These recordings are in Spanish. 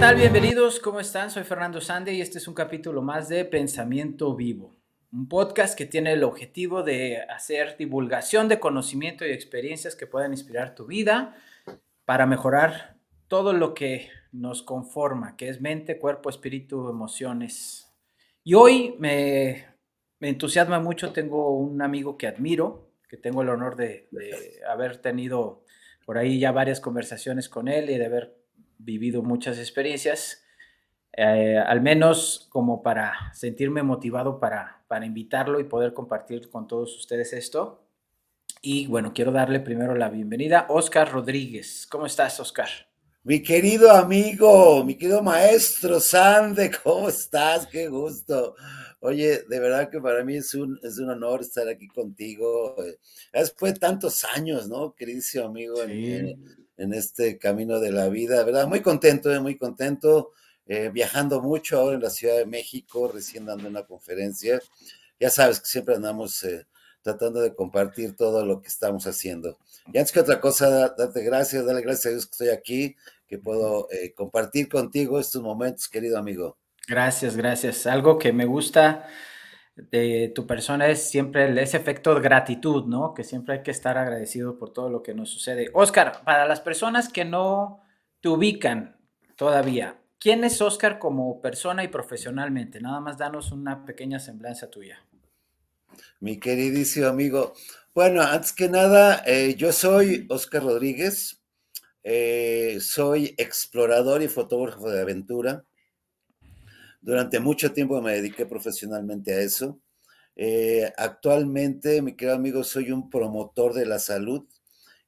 tal? Bienvenidos, ¿cómo están? Soy Fernando Sande y este es un capítulo más de Pensamiento Vivo, un podcast que tiene el objetivo de hacer divulgación de conocimiento y experiencias que puedan inspirar tu vida para mejorar todo lo que nos conforma, que es mente, cuerpo, espíritu, emociones. Y hoy me, entusiasma mucho, tengo un amigo que admiro, que tengo el honor de, de haber tenido por ahí ya varias conversaciones con él y de haber vivido muchas experiencias, eh, al menos como para sentirme motivado para, para invitarlo y poder compartir con todos ustedes esto. Y bueno, quiero darle primero la bienvenida a Oscar Rodríguez. ¿Cómo estás, Oscar? Mi querido amigo, mi querido maestro Sande, ¿cómo estás? Qué gusto. Oye, de verdad que para mí es un, es un honor estar aquí contigo. Eh, después de tantos años, ¿no? Queridísimo amigo, sí. Eh, en este camino de la vida, ¿verdad? Muy contento, eh, muy contento, eh, viajando mucho ahora en la Ciudad de México, recién dando una conferencia. Ya sabes que siempre andamos eh, tratando de compartir todo lo que estamos haciendo. Y antes que otra cosa, date gracias, dale gracias a Dios que estoy aquí, que puedo compartir contigo estos momentos, querido amigo. Gracias, gracias. Algo que me gusta de tu persona es siempre ese efecto de gratitud, ¿no? Que siempre hay que estar agradecido por todo lo que nos sucede. Oscar, para las personas que no te ubican todavía, ¿quién es Oscar como persona y profesionalmente? Nada más danos una pequeña semblanza tuya. Mi queridísimo amigo. Bueno, antes que nada, eh, yo soy Oscar Rodríguez, eh, soy explorador y fotógrafo de aventura. Durante mucho tiempo me dediqué profesionalmente a eso. Eh, actualmente, mi querido amigo, soy un promotor de la salud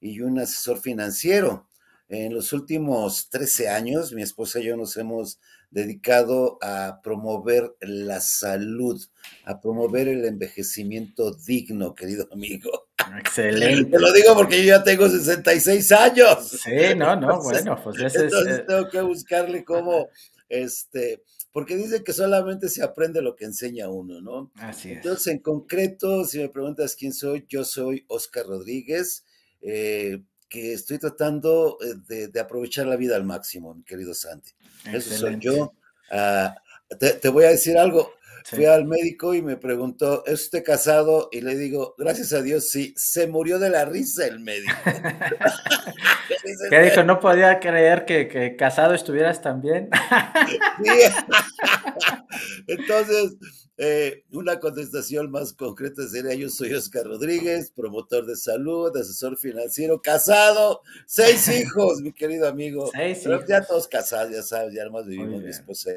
y un asesor financiero. En los últimos 13 años, mi esposa y yo nos hemos dedicado a promover la salud, a promover el envejecimiento digno, querido amigo. Excelente. Te lo digo porque yo ya tengo 66 años. Sí, no, no, bueno, pues ese entonces eh, tengo que buscarle cómo este porque dice que solamente se aprende lo que enseña uno, ¿no? Así es. Entonces, en concreto, si me preguntas quién soy, yo soy Oscar Rodríguez, eh, que estoy tratando eh, de, aprovechar la vida al máximo, mi querido Santi. Eso soy yo. Ah, te, voy a decir algo, Fui al médico y me preguntó, ¿es usted casado? Y le digo, gracias a Dios, sí. Se murió de la risa el médico. ¿Qué dijo? No podía creer que, casado estuvieras también. Entonces, eh, una contestación más concreta sería, yo soy Oscar Rodríguez, promotor de salud, asesor financiero, casado, seis hijos, mi querido amigo. Seis hijos. ya todos casados, ya sabes, ya nomás vivimos mi esposa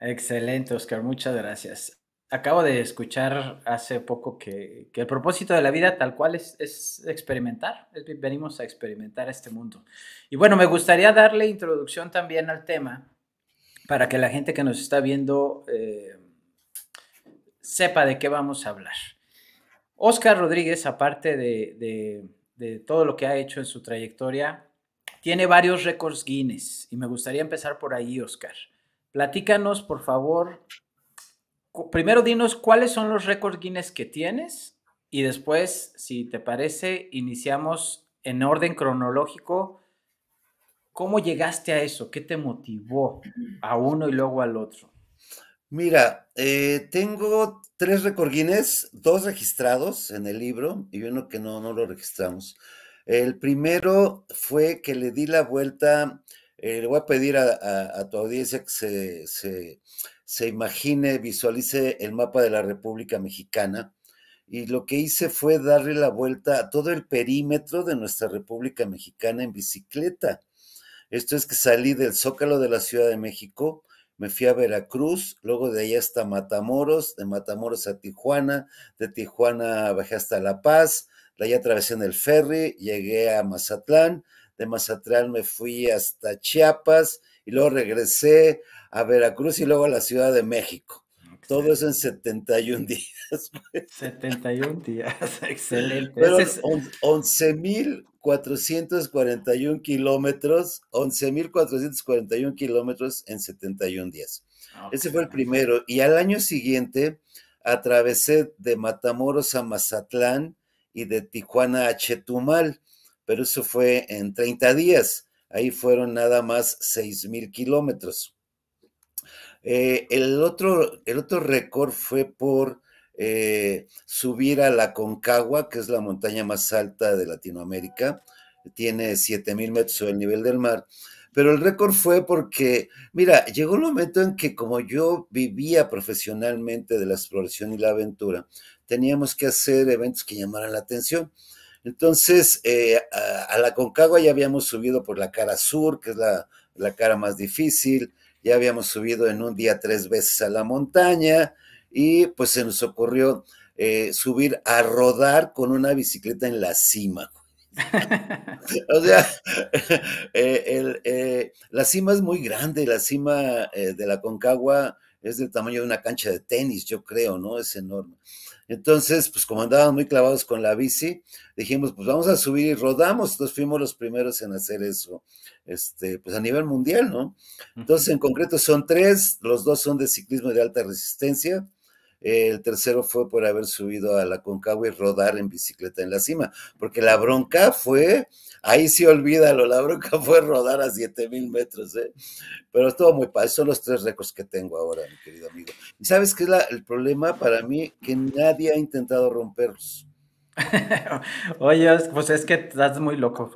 Excelente, Oscar, muchas gracias. Acabo de escuchar hace poco que, el propósito de la vida tal cual es, es experimentar, venimos a experimentar este mundo. Y bueno, me gustaría darle introducción también al tema para que la gente que nos está viendo eh, sepa de qué vamos a hablar. Oscar Rodríguez, aparte de, de todo lo que ha hecho en su trayectoria, tiene varios récords Guinness y me gustaría empezar por ahí, Oscar. Platícanos, por favor. Primero dinos cuáles son los récords Guinness que tienes y después, si te parece, iniciamos en orden cronológico. ¿Cómo llegaste a eso? ¿Qué te motivó a uno y luego al otro? Mira, eh, tengo tres récords Guinness, dos registrados en el libro y uno que no, no lo registramos. El primero fue que le di la vuelta eh, le voy a pedir a, tu audiencia que se, imagine, visualice el mapa de la República Mexicana. Y lo que hice fue darle la vuelta a todo el perímetro de nuestra República Mexicana en bicicleta. Esto es que salí del Zócalo de la Ciudad de México, me fui a Veracruz, luego de ahí hasta Matamoros, de Matamoros a Tijuana, de Tijuana bajé hasta La Paz, de ahí atravesé en el ferry, llegué a Mazatlán, de Mazatlán me fui hasta Chiapas y luego regresé a Veracruz y luego a la Ciudad de México. Todo eso en 71 días. 71 días, excelente. Pero es... 11.441 kilómetros, 11.441 kilómetros en 71 días. Ese fue el primero. Y al año siguiente atravesé de Matamoros a Mazatlán y de Tijuana a Chetumal pero eso fue en 30 días. Ahí fueron nada más seis mil kilómetros. Eh, el, otro, el otro récord fue por eh, subir a la Concagua, que es la montaña más alta de Latinoamérica. Tiene siete mil metros sobre el nivel del mar. Pero el récord fue porque, mira, llegó un momento en que como yo vivía profesionalmente de la exploración y la aventura, teníamos que hacer eventos que llamaran la atención. Entonces, eh, a, la Concagua ya habíamos subido por la cara sur, que es la, cara más difícil, ya habíamos subido en un día tres veces a la montaña y pues se nos ocurrió eh, subir a rodar con una bicicleta en la cima. o sea, eh, la cima es muy grande, la cima de la Concagua es del tamaño de una cancha de tenis, yo creo, ¿no? Es enorme. Entonces, pues como andábamos muy clavados con la bici, dijimos, pues vamos a subir y rodamos. Entonces fuimos los primeros en hacer eso, este, pues a nivel mundial, ¿no? Entonces, en concreto son tres, los dos son de ciclismo de alta resistencia, el tercero fue por haber subido a la Concagua y rodar en bicicleta en la cima, porque la bronca fue, ahí sí olvídalo, la bronca fue rodar a 7000 metros, ¿eh? pero estuvo muy padre. Son los tres récords que tengo ahora, mi querido amigo. ¿Y sabes qué es el problema para mí? Que nadie ha intentado romperlos. Oye, pues es que estás muy loco.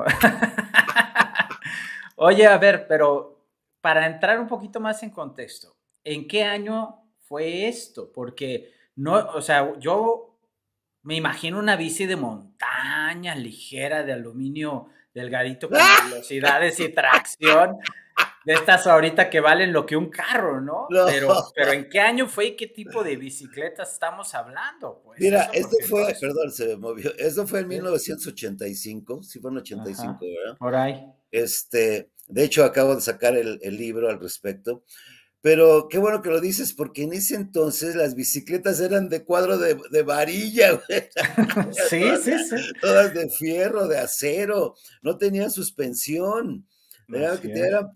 Oye, a ver, pero para entrar un poquito más en contexto, ¿en qué año fue esto, porque no, o sea, yo me imagino una bici de montaña ligera de aluminio delgadito con velocidades y tracción de estas ahorita que valen lo que un carro, ¿no? Pero, ¿en qué año fue y qué tipo de bicicletas estamos hablando? Pues? Mira, esto fue, pues perdón, se movió, esto fue en 1985, sí fue en 85, ¿verdad? Por ahí. Este, de hecho, acabo de sacar el libro al respecto. Pero qué bueno que lo dices, porque en ese entonces las bicicletas eran de cuadro de, varilla, Sí, sí, sí. Todas de fierro, de acero, no tenían suspensión. Era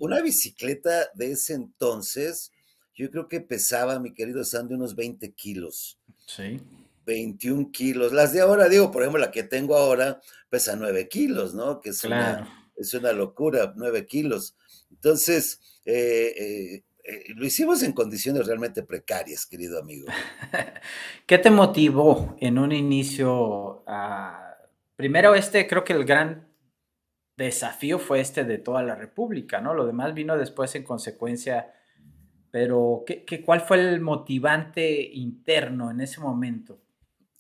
una bicicleta de ese entonces, yo creo que pesaba, mi querido Sandy, unos 20 kilos. Sí. 21 kilos. Las de ahora, digo, por ejemplo, la que tengo ahora pesa 9 kilos, ¿no? Que es, una, es una locura, 9 kilos. Entonces, eh, eh, eh, lo hicimos en condiciones realmente precarias, querido amigo. ¿Qué te motivó en un inicio? primero este, creo que el gran desafío fue este de toda la República, ¿no? Lo demás vino después en consecuencia, pero qué cuál fue el motivante interno en ese momento?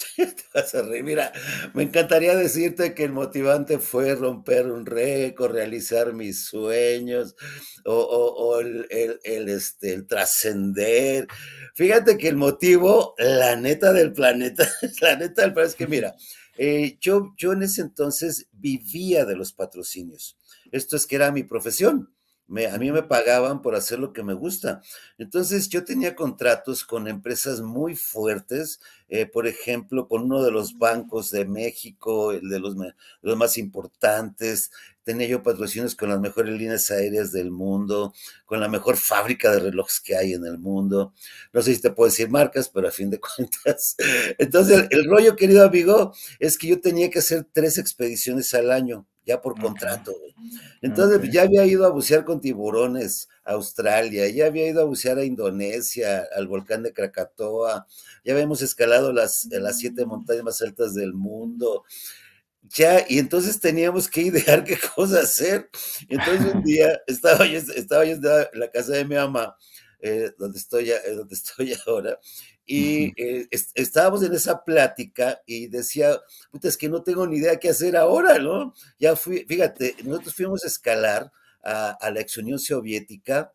Te Mira, me encantaría decirte que el motivante fue romper un récord, realizar mis sueños o, el, este, trascender. Fíjate que el motivo, la neta del planeta, la neta del planeta es que mira, eh, yo, yo en ese entonces vivía de los patrocinios. Esto es que era mi profesión a mí me pagaban por hacer lo que me gusta. Entonces yo tenía contratos con empresas muy fuertes, eh, por ejemplo, con uno de los bancos de México, el de los, los más importantes. Tenía yo patrocinios con las mejores líneas aéreas del mundo, con la mejor fábrica de relojes que hay en el mundo. No sé si te puedo decir marcas, pero a fin de cuentas. Entonces, el rollo, querido amigo, es que yo tenía que hacer tres expediciones al año ya por contrato. Entonces, pues, ya había ido a bucear con tiburones a Australia, ya había ido a bucear a Indonesia, al volcán de Krakatoa, ya habíamos escalado las, las siete mm. montañas más altas del mundo. Ya, y entonces teníamos que idear qué cosa hacer. Entonces un día estaba yo, estaba en la casa de mi mamá, eh, donde, estoy, eh, donde estoy ahora, y eh, estábamos en esa plática y decía, puta, es que no tengo ni idea qué hacer ahora, ¿no? Ya fui, fíjate, nosotros fuimos a escalar a, la ex Unión Soviética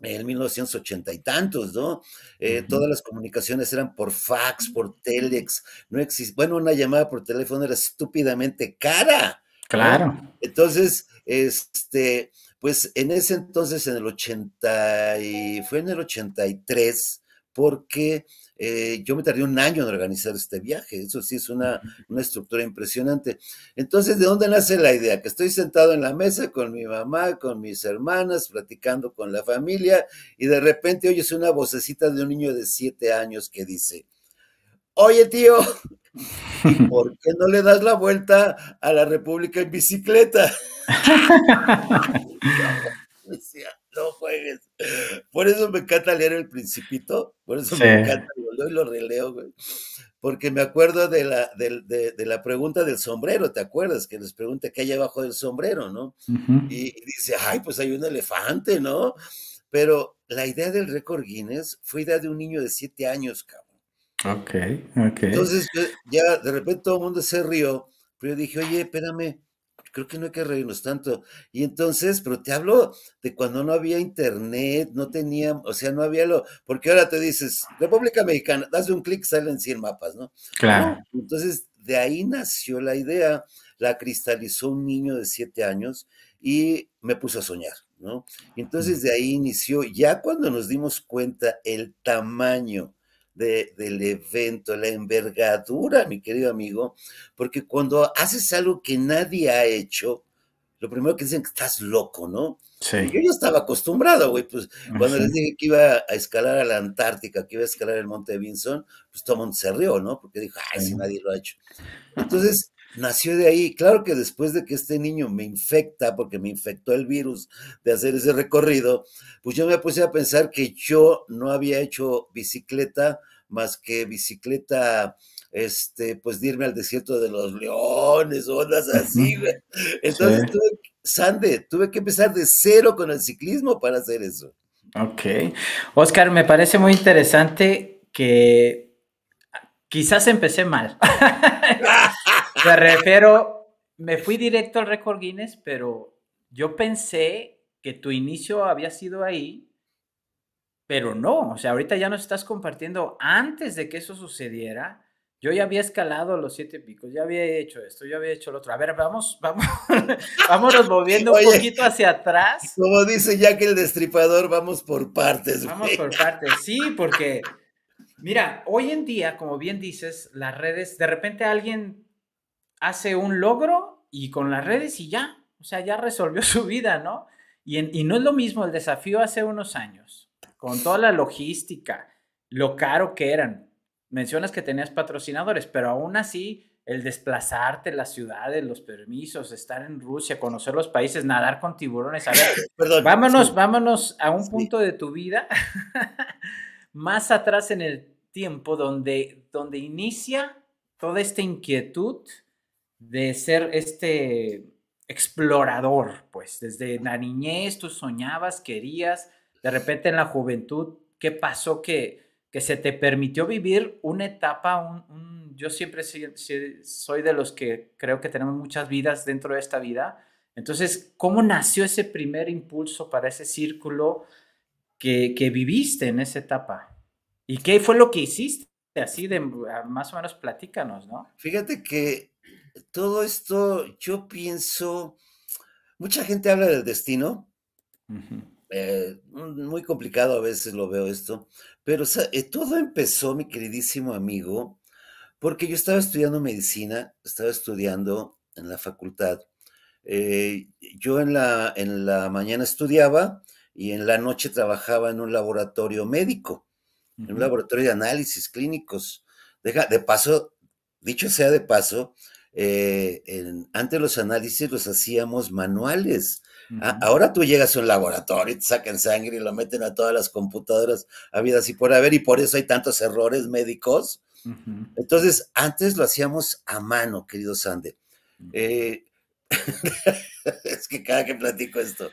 en 1980 y tantos, ¿no? Eh, todas las comunicaciones eran por fax, por mm. telex, no existe, bueno, una llamada por teléfono era estúpidamente cara. Claro. Entonces, este, pues en ese entonces, en el 80 y, fue en el 83, porque eh, yo me tardé un año en organizar este viaje. Eso sí es una, estructura impresionante. Entonces, ¿de dónde nace la idea? Que estoy sentado en la mesa con mi mamá, con mis hermanas, platicando con la familia y de repente oyes una vocecita de un niño de siete años que dice, oye tío, por qué no le das la vuelta a la República en bicicleta? no juegues. Por eso me encanta leer El Principito, por eso me encanta, lo y lo releo, güey. Porque me acuerdo de la, de, la pregunta del sombrero, ¿te acuerdas? Que les pregunta qué hay abajo del sombrero, ¿no? y, y dice, ay, pues hay un elefante, ¿no? Pero la idea del récord Guinness fue idea de un niño de siete años, cabrón. Ok, ok. Entonces ya de repente todo el mundo se rió, pero yo dije, oye, espérame, creo que no hay que reírnos tanto. Y entonces, pero te hablo de cuando no había internet, no tenía, o sea, no había lo, porque ahora te dices, República Mexicana, das un clic, salen 100 mapas, ¿no? Claro. Entonces, de ahí nació la idea, la cristalizó un niño de 7 años y me puso a soñar, ¿no? Entonces, de ahí inició, ya cuando nos dimos cuenta el tamaño del evento, la envergadura, mi querido amigo, porque cuando haces algo que nadie ha hecho, lo primero que dicen que estás loco, ¿no? Sí. yo ya estaba acostumbrado, güey, pues cuando les dije que iba a escalar a la Antártica, que iba a escalar el monte de Vinson, pues todo se rió, ¿no? Porque dijo, ay, si nadie lo ha hecho. Entonces, nació de ahí. Claro que después de que este niño me infecta, porque me infectó el virus de hacer ese recorrido, pues yo me puse a pensar que yo no había hecho bicicleta más que bicicleta, este, pues irme al desierto de los leones, ondas así, güey. Entonces, tuve, Sande, tuve que empezar de cero con el ciclismo para hacer eso. Ok. Oscar, me parece muy interesante que quizás empecé mal. Me refiero, me fui directo al récord Guinness, pero yo pensé que tu inicio había sido ahí, pero no, o sea, ahorita ya nos estás compartiendo antes de que eso sucediera. Yo ya había escalado los siete picos, ya había hecho esto, ya había hecho lo otro. A ver, vamos, vamos, vámonos moviendo un poquito hacia atrás. Como dice que el Destripador, vamos por partes. Vamos por partes, sí, porque, mira, hoy en día, como bien dices, las redes, de repente alguien hace un logro y con las redes y ya, o sea, ya resolvió su vida, ¿no? Y, no es lo mismo el desafío hace unos años, con toda la logística, lo caro que eran. Mencionas que tenías patrocinadores, pero aún así el desplazarte, las ciudades, los permisos, estar en Rusia, conocer los países, nadar con tiburones. A ver, Perdón, vámonos, vámonos a un punto de tu vida más atrás en el tiempo donde, donde inicia toda esta inquietud de ser este explorador, pues desde la niñez tú soñabas, querías, de repente en la juventud, ¿qué pasó que, que se te permitió vivir una etapa, yo siempre soy de los que creo que tenemos muchas vidas dentro de esta vida, entonces, ¿cómo nació ese primer impulso para ese círculo que, que viviste en esa etapa? ¿Y qué fue lo que hiciste? Así de más o menos platícanos, ¿no? Fíjate que todo esto, yo pienso, mucha gente habla del destino. Eh, muy complicado a veces lo veo esto, pero eh, todo empezó, mi queridísimo amigo, porque yo estaba estudiando medicina, estaba estudiando en la facultad. Eh, yo en la, en la mañana estudiaba y en la noche trabajaba en un laboratorio médico, en un laboratorio de análisis clínicos. Deja, de paso, dicho sea de paso, eh, antes los análisis los hacíamos manuales. Ahora tú llegas a un laboratorio, y te sacan sangre y lo meten a todas las computadoras habidas y por haber, y por eso hay tantos errores médicos. Entonces, antes lo hacíamos a mano, querido Sander eh, es que cada que platico esto.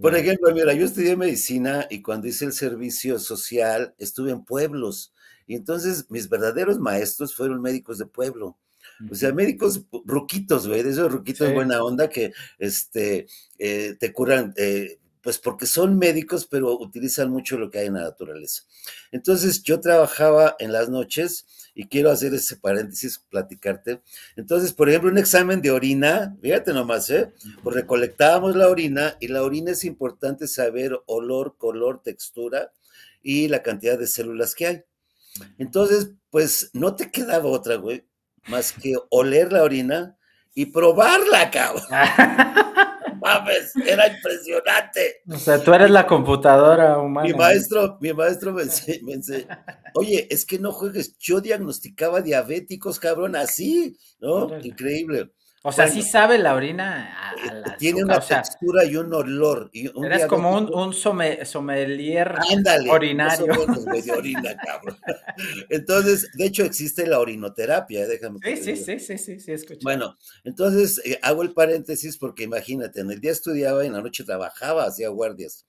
Por ejemplo, mira, yo estudié medicina y cuando hice el servicio social estuve en pueblos. Y entonces mis verdaderos maestros fueron médicos de pueblo. O sea, médicos ruquitos, güey, de esos ruquitos de buena onda que este, eh, te curan, eh, pues porque son médicos, pero utilizan mucho lo que hay en la naturaleza. Entonces, yo trabajaba en las noches y quiero hacer ese paréntesis, platicarte. Entonces, por ejemplo, un examen de orina, fíjate nomás, ¿eh? Pues recolectábamos la orina y la orina es importante saber olor, color, textura y la cantidad de células que hay. Entonces, pues no te quedaba otra, güey, más que oler la orina y probarla, cabrón. Mames, era impresionante. O sea, tú eres la computadora humana. Mi maestro, mi maestro me oye, es que no juegues, yo diagnosticaba diabéticos, cabrón, así, ¿no? Increíble. O sea, sí sabe la orina. Eh, tiene una textura y un olor. Y eres como un, un sommelier ándale, orinario. de orina, cabrón. Entonces, de hecho, existe la orinoterapia, eh, déjame. Sí, sí, sí, sí, sí, sí, escuché. Bueno, entonces eh, hago el paréntesis porque imagínate, en el día estudiaba y en la noche trabajaba, hacía guardias.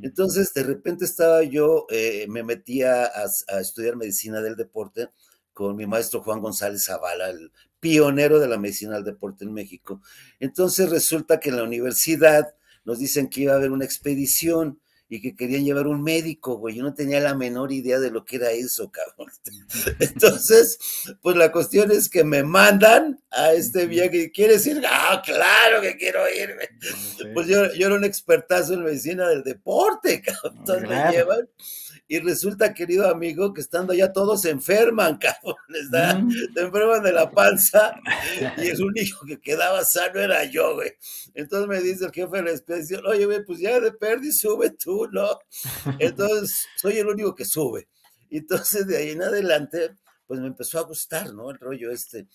Entonces, de repente estaba yo, me metía a, a estudiar medicina del deporte con mi maestro Juan González Zavala, el pionero de la medicina del deporte en México. Entonces resulta que en la universidad nos dicen que iba a haber una expedición y que querían llevar un médico, güey. Yo no tenía la menor idea de lo que era eso, cabrón. Entonces, pues la cuestión es que me mandan a este viaje. ¿Quieres ir? Ah, claro que quiero irme. Pues yo, yo, era un expertazo en medicina del deporte, cabrón. Entonces me llevan y resulta, querido amigo, que estando allá todos se enferman, cabrón, ¿está? Mm. se enferman de la panza y el único que quedaba sano era yo, güey. Entonces me dice el jefe de la expedición, oye, güey, pues ya de perdi sube tú, ¿no? Entonces soy el único que sube. Entonces de ahí en adelante, pues me empezó a gustar, ¿no? El rollo este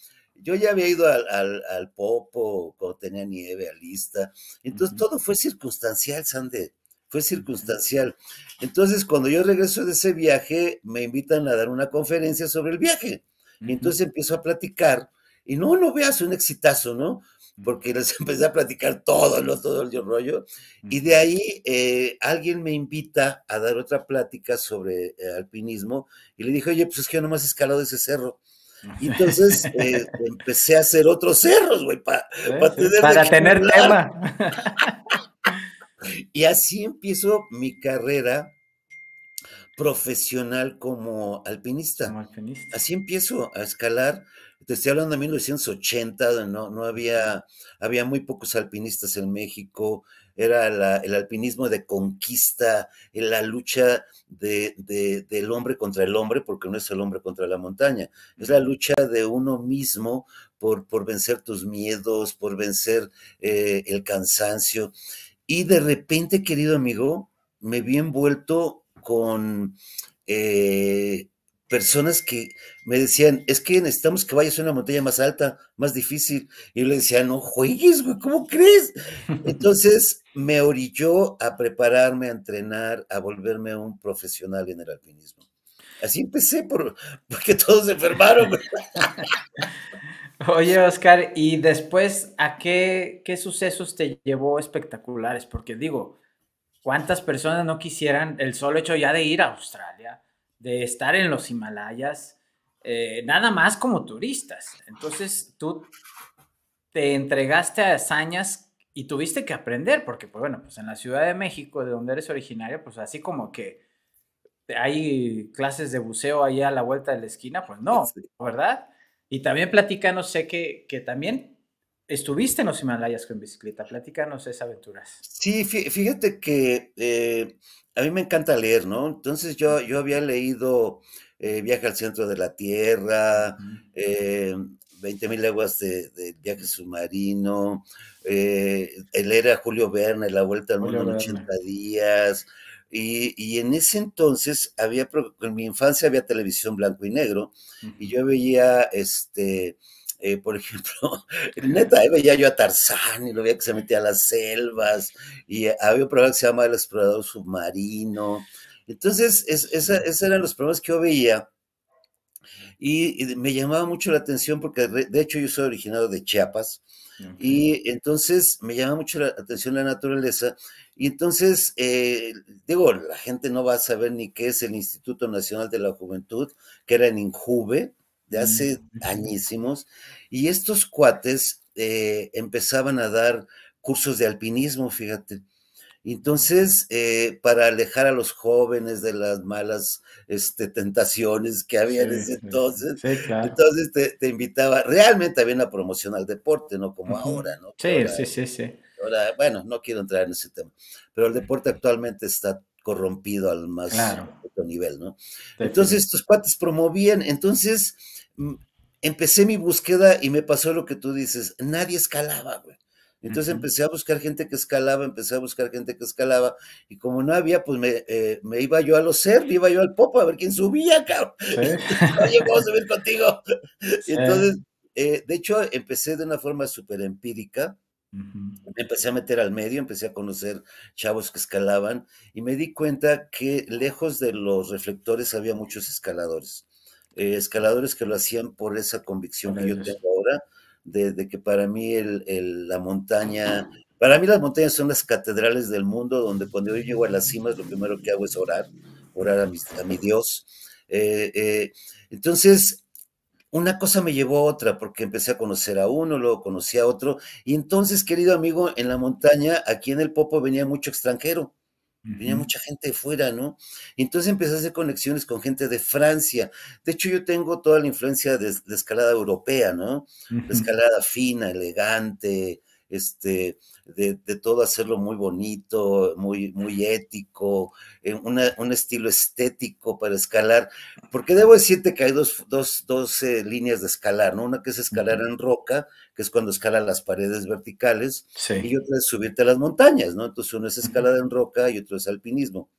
yo ya había ido al, Popo cuando tenía nieve, a Lista. Entonces todo fue circunstancial, Sande fue circunstancial. Entonces, cuando yo regreso de ese viaje, me invitan a dar una conferencia sobre el viaje. Y entonces empiezo a platicar. Y no, no veas un exitazo, ¿no? Porque les empecé a platicar todo, ¿no? todo el rollo. Y de ahí eh, alguien me invita a dar otra plática sobre eh, alpinismo. Y le dije, oye, pues es que yo me he escalado ese cerro. Y entonces eh, empecé a hacer otros cerros, güey, para para tener hablar. tema. Y así empiezo mi carrera profesional como alpinista. Así empiezo a escalar. Te estoy hablando de 1980, no, no había, había muy pocos alpinistas en México. Era el alpinismo de conquista, la lucha de, del hombre contra el hombre, porque no es el hombre contra la montaña. Es la lucha de uno mismo por, por vencer tus miedos, por vencer eh, el cansancio. Y de repente, querido amigo, me vi envuelto con eh, personas que me decían, es que necesitamos que vayas a una montaña más alta, más difícil. Y yo le decía, no juegues, güey, ¿cómo crees? Entonces me orilló a prepararme, a entrenar, a volverme un profesional en el alpinismo. Así empecé, por, porque todos se enfermaron. Oye, Oscar, y después, ¿a qué, qué sucesos te llevó espectaculares? Porque digo, ¿cuántas personas no quisieran el solo hecho ya de ir a Australia, de estar en los Himalayas, eh, nada más como turistas? Entonces, tú te entregaste a hazañas y tuviste que aprender, porque, pues bueno, pues en la Ciudad de México, de donde eres originario, pues así como que hay clases de buceo ahí a la vuelta de la esquina, pues no, ¿verdad? Y también platicanos, sé que, que también estuviste en los Himalayas con bicicleta. Platícanos esas aventuras. Sí, fíjate que eh, a mí me encanta leer, ¿no? Entonces yo, yo había leído eh, Viaje al Centro de la Tierra, eh, mil 20.000 leguas de, viaje submarino, él era Julio Verne, La Vuelta al Mundo en 80 días, y, en ese entonces había, en mi infancia había televisión blanco y negro y yo veía, este, eh, por ejemplo, neta, veía yo a Tarzán y lo veía que se metía a las selvas y había un programa que se llama El explorador submarino. Entonces, es, esos eran los programas que yo veía y, me llamaba mucho la atención porque, de hecho, yo soy originado de Chiapas. Y entonces me llama mucho la atención la naturaleza y entonces, eh, digo, la gente no va a saber ni qué es el Instituto Nacional de la Juventud, que era en Injuve, de hace mm. añísimos, y estos cuates eh, empezaban a dar cursos de alpinismo, fíjate. Entonces, eh, para alejar a los jóvenes de las malas este, tentaciones que había en ese entonces, entonces te, invitaba, realmente había una promoción al deporte, no como ahora, ¿no? Sí, sí, sí, sí bueno, no quiero entrar en ese tema, pero el deporte actualmente está corrompido al más alto nivel, ¿no? Entonces estos cuates promovían, entonces mm, empecé mi búsqueda y me pasó lo que tú dices, nadie escalaba, güey. Entonces empecé a buscar gente que escalaba, empecé a buscar gente que escalaba, y como no había, pues me, eh, iba yo a los ser, iba yo al popo a ver quién subía, cabrón. Oye, a subir contigo. Entonces, eh, de hecho, empecé de una forma súper empírica, empecé a meter al medio, empecé a conocer chavos que escalaban y me di cuenta que lejos de los reflectores había muchos escaladores. Eh, escaladores que lo hacían por esa convicción que yo tengo ahora, de, que para mí el, la montaña, para mí las montañas son las catedrales del mundo, donde cuando yo llego a las cimas lo primero que hago es orar, orar a mi, a mi Dios. Eh, eh, entonces, una cosa me llevó a otra, porque empecé a conocer a uno, luego conocí a otro, y entonces, querido amigo, en la montaña, aquí en el Popo venía mucho extranjero, venía mucha gente de fuera, ¿no? Y entonces empecé a hacer conexiones con gente de Francia. De hecho, yo tengo toda la influencia de, escalada europea, ¿no? escalada fina, elegante, este, de, todo hacerlo muy bonito, muy, muy ético, eh, un estilo estético para escalar, porque debo decirte que hay dos, dos, dos eh, líneas de escalar, ¿no? Una que es escalar en roca, que es cuando escalan las paredes verticales, y otra es subirte a las montañas, ¿no? Entonces uno es escalada en roca y otro es alpinismo.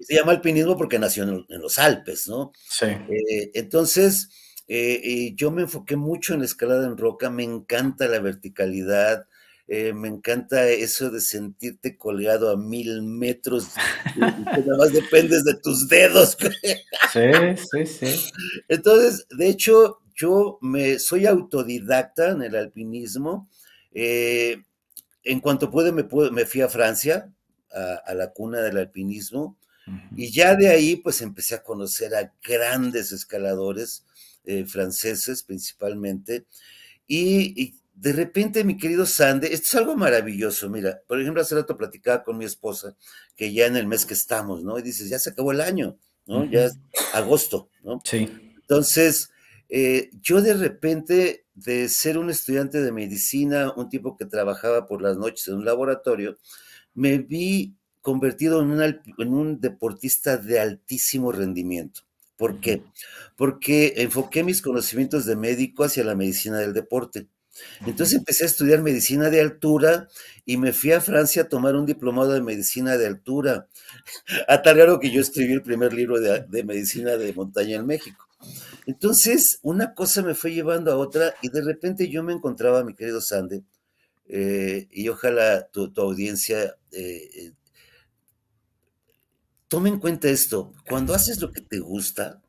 Se llama alpinismo porque nació en, los Alpes, ¿no? Sí. Eh, entonces, eh, yo me enfoqué mucho en la escalada en roca, me encanta la verticalidad, eh, me encanta eso de sentirte colgado a mil metros, que nada más dependes de tus dedos. sí, sí, sí. Entonces, de hecho, yo me soy autodidacta en el alpinismo. Eh, en cuanto pude, me, me fui a Francia, a, la cuna del alpinismo, y ya de ahí, pues empecé a conocer a grandes escaladores eh, franceses principalmente, y, de repente, mi querido Sande, esto es algo maravilloso, mira, por ejemplo, hace rato platicaba con mi esposa, que ya en el mes que estamos, ¿no? Y dices, ya se acabó el año, ¿no? Ya agosto, ¿no? Sí. Entonces, eh, yo de repente, de ser un estudiante de medicina, un tipo que trabajaba por las noches en un laboratorio, me vi convertido en, en un deportista de altísimo rendimiento. ¿Por qué? Porque enfoqué mis conocimientos de médico hacia la medicina del deporte. Entonces empecé a estudiar medicina de altura y me fui a Francia a tomar un diplomado de medicina de altura. A tal grado que yo escribí el primer libro de, medicina de montaña en México. Entonces, una cosa me fue llevando a otra y de repente yo me encontraba, mi querido Sande, eh, y ojalá tu, audiencia eh, toma en cuenta esto, cuando haces lo que te gusta,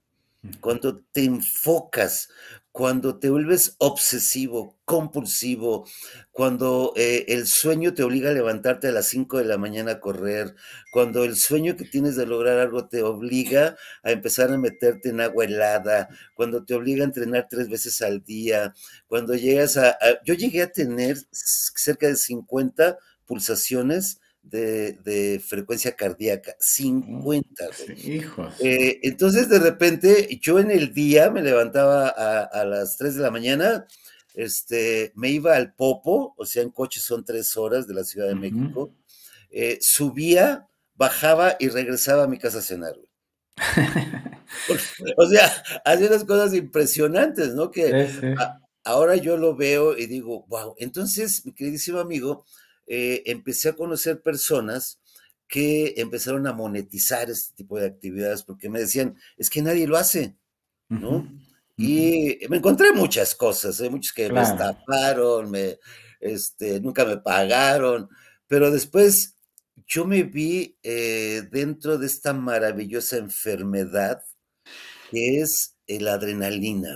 cuando te enfocas, cuando te vuelves obsesivo, compulsivo, cuando eh, el sueño te obliga a levantarte a las 5 de la mañana a correr, cuando el sueño que tienes de lograr algo te obliga a empezar a meterte en agua helada, cuando te obliga a entrenar tres veces al día, cuando llegas a... a yo llegué a tener cerca de 50 pulsaciones de, frecuencia cardíaca, 50. Eh, entonces de repente yo en el día me levantaba a, las 3 de la mañana, este, me iba al Popo, o sea, en coche son 3 horas de la Ciudad de México, eh, subía, bajaba y regresaba a mi casa a cenar. o sea, hacía unas cosas impresionantes, ¿no? Que ahora yo lo veo y digo, wow, entonces, mi queridísimo amigo, eh, empecé a conocer personas que empezaron a monetizar este tipo de actividades porque me decían, es que nadie lo hace, ¿no? Y me encontré muchas cosas, hay muchos que me estafaron, me, este, nunca me pagaron, pero después yo me vi eh, dentro de esta maravillosa enfermedad que es la adrenalina,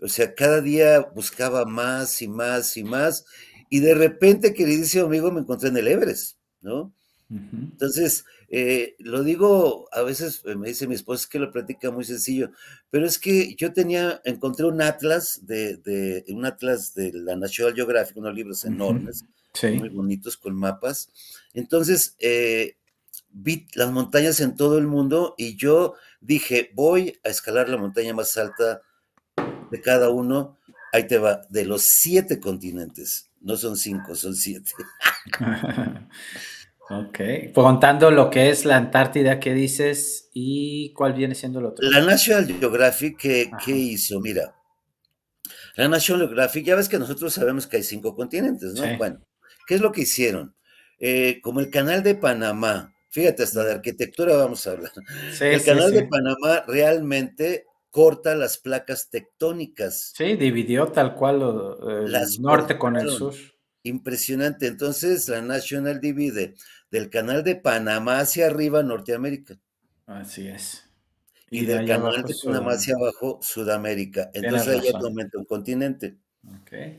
O sea, cada día buscaba más y más y más y de repente, queridísimo amigo, me encontré en el Everest, ¿no? Entonces, eh, lo digo, a veces eh, me dice mi esposa es que lo practica muy sencillo, pero es que yo tenía, encontré un atlas de, un atlas de la National Geographic, unos libros enormes, muy bonitos con mapas. Entonces, eh, vi las montañas en todo el mundo y yo dije, voy a escalar la montaña más alta de cada uno, ahí te va, de los siete continentes. No son cinco, son siete. ok. contando lo que es la Antártida, ¿qué dices? ¿Y cuál viene siendo el otro? La National Geographic, ¿qué, hizo? Mira, la National Geographic, ya ves que nosotros sabemos que hay cinco continentes, ¿no? Bueno, ¿qué es lo que hicieron? Eh, como el canal de Panamá, fíjate, hasta de arquitectura vamos a hablar. el canal de Panamá realmente corta las placas tectónicas. Sí, dividió tal cual eh, el norte con el sur. Impresionante. Entonces, la National divide del canal de Panamá hacia arriba Norteamérica. Así es. Y, del canal de Panamá hacia abajo Sudamérica. Entonces, ahí aumenta un continente.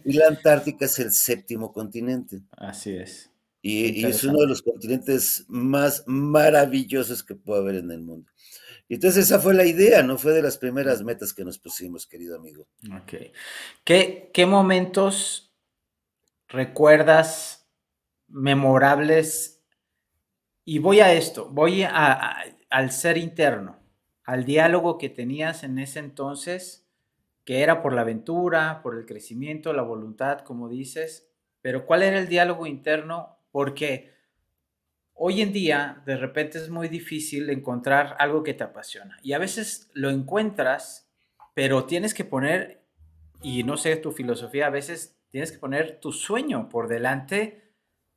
Y la Antártica es el séptimo continente. Así es. y, es uno de los continentes más maravillosos que puede haber en el mundo. Entonces esa fue la idea, ¿no? Fue de las primeras metas que nos pusimos, querido amigo. Ok. ¿Qué, momentos recuerdas memorables? Y voy a esto, voy al ser interno, al diálogo que tenías en ese entonces, que era por la aventura, por el crecimiento, la voluntad, como dices, pero ¿cuál era el diálogo interno? ¿Por qué? Hoy en día, de repente es muy difícil encontrar algo que te apasiona. Y a veces lo encuentras, pero tienes que poner, y no sé tu filosofía, a veces tienes que poner tu sueño por delante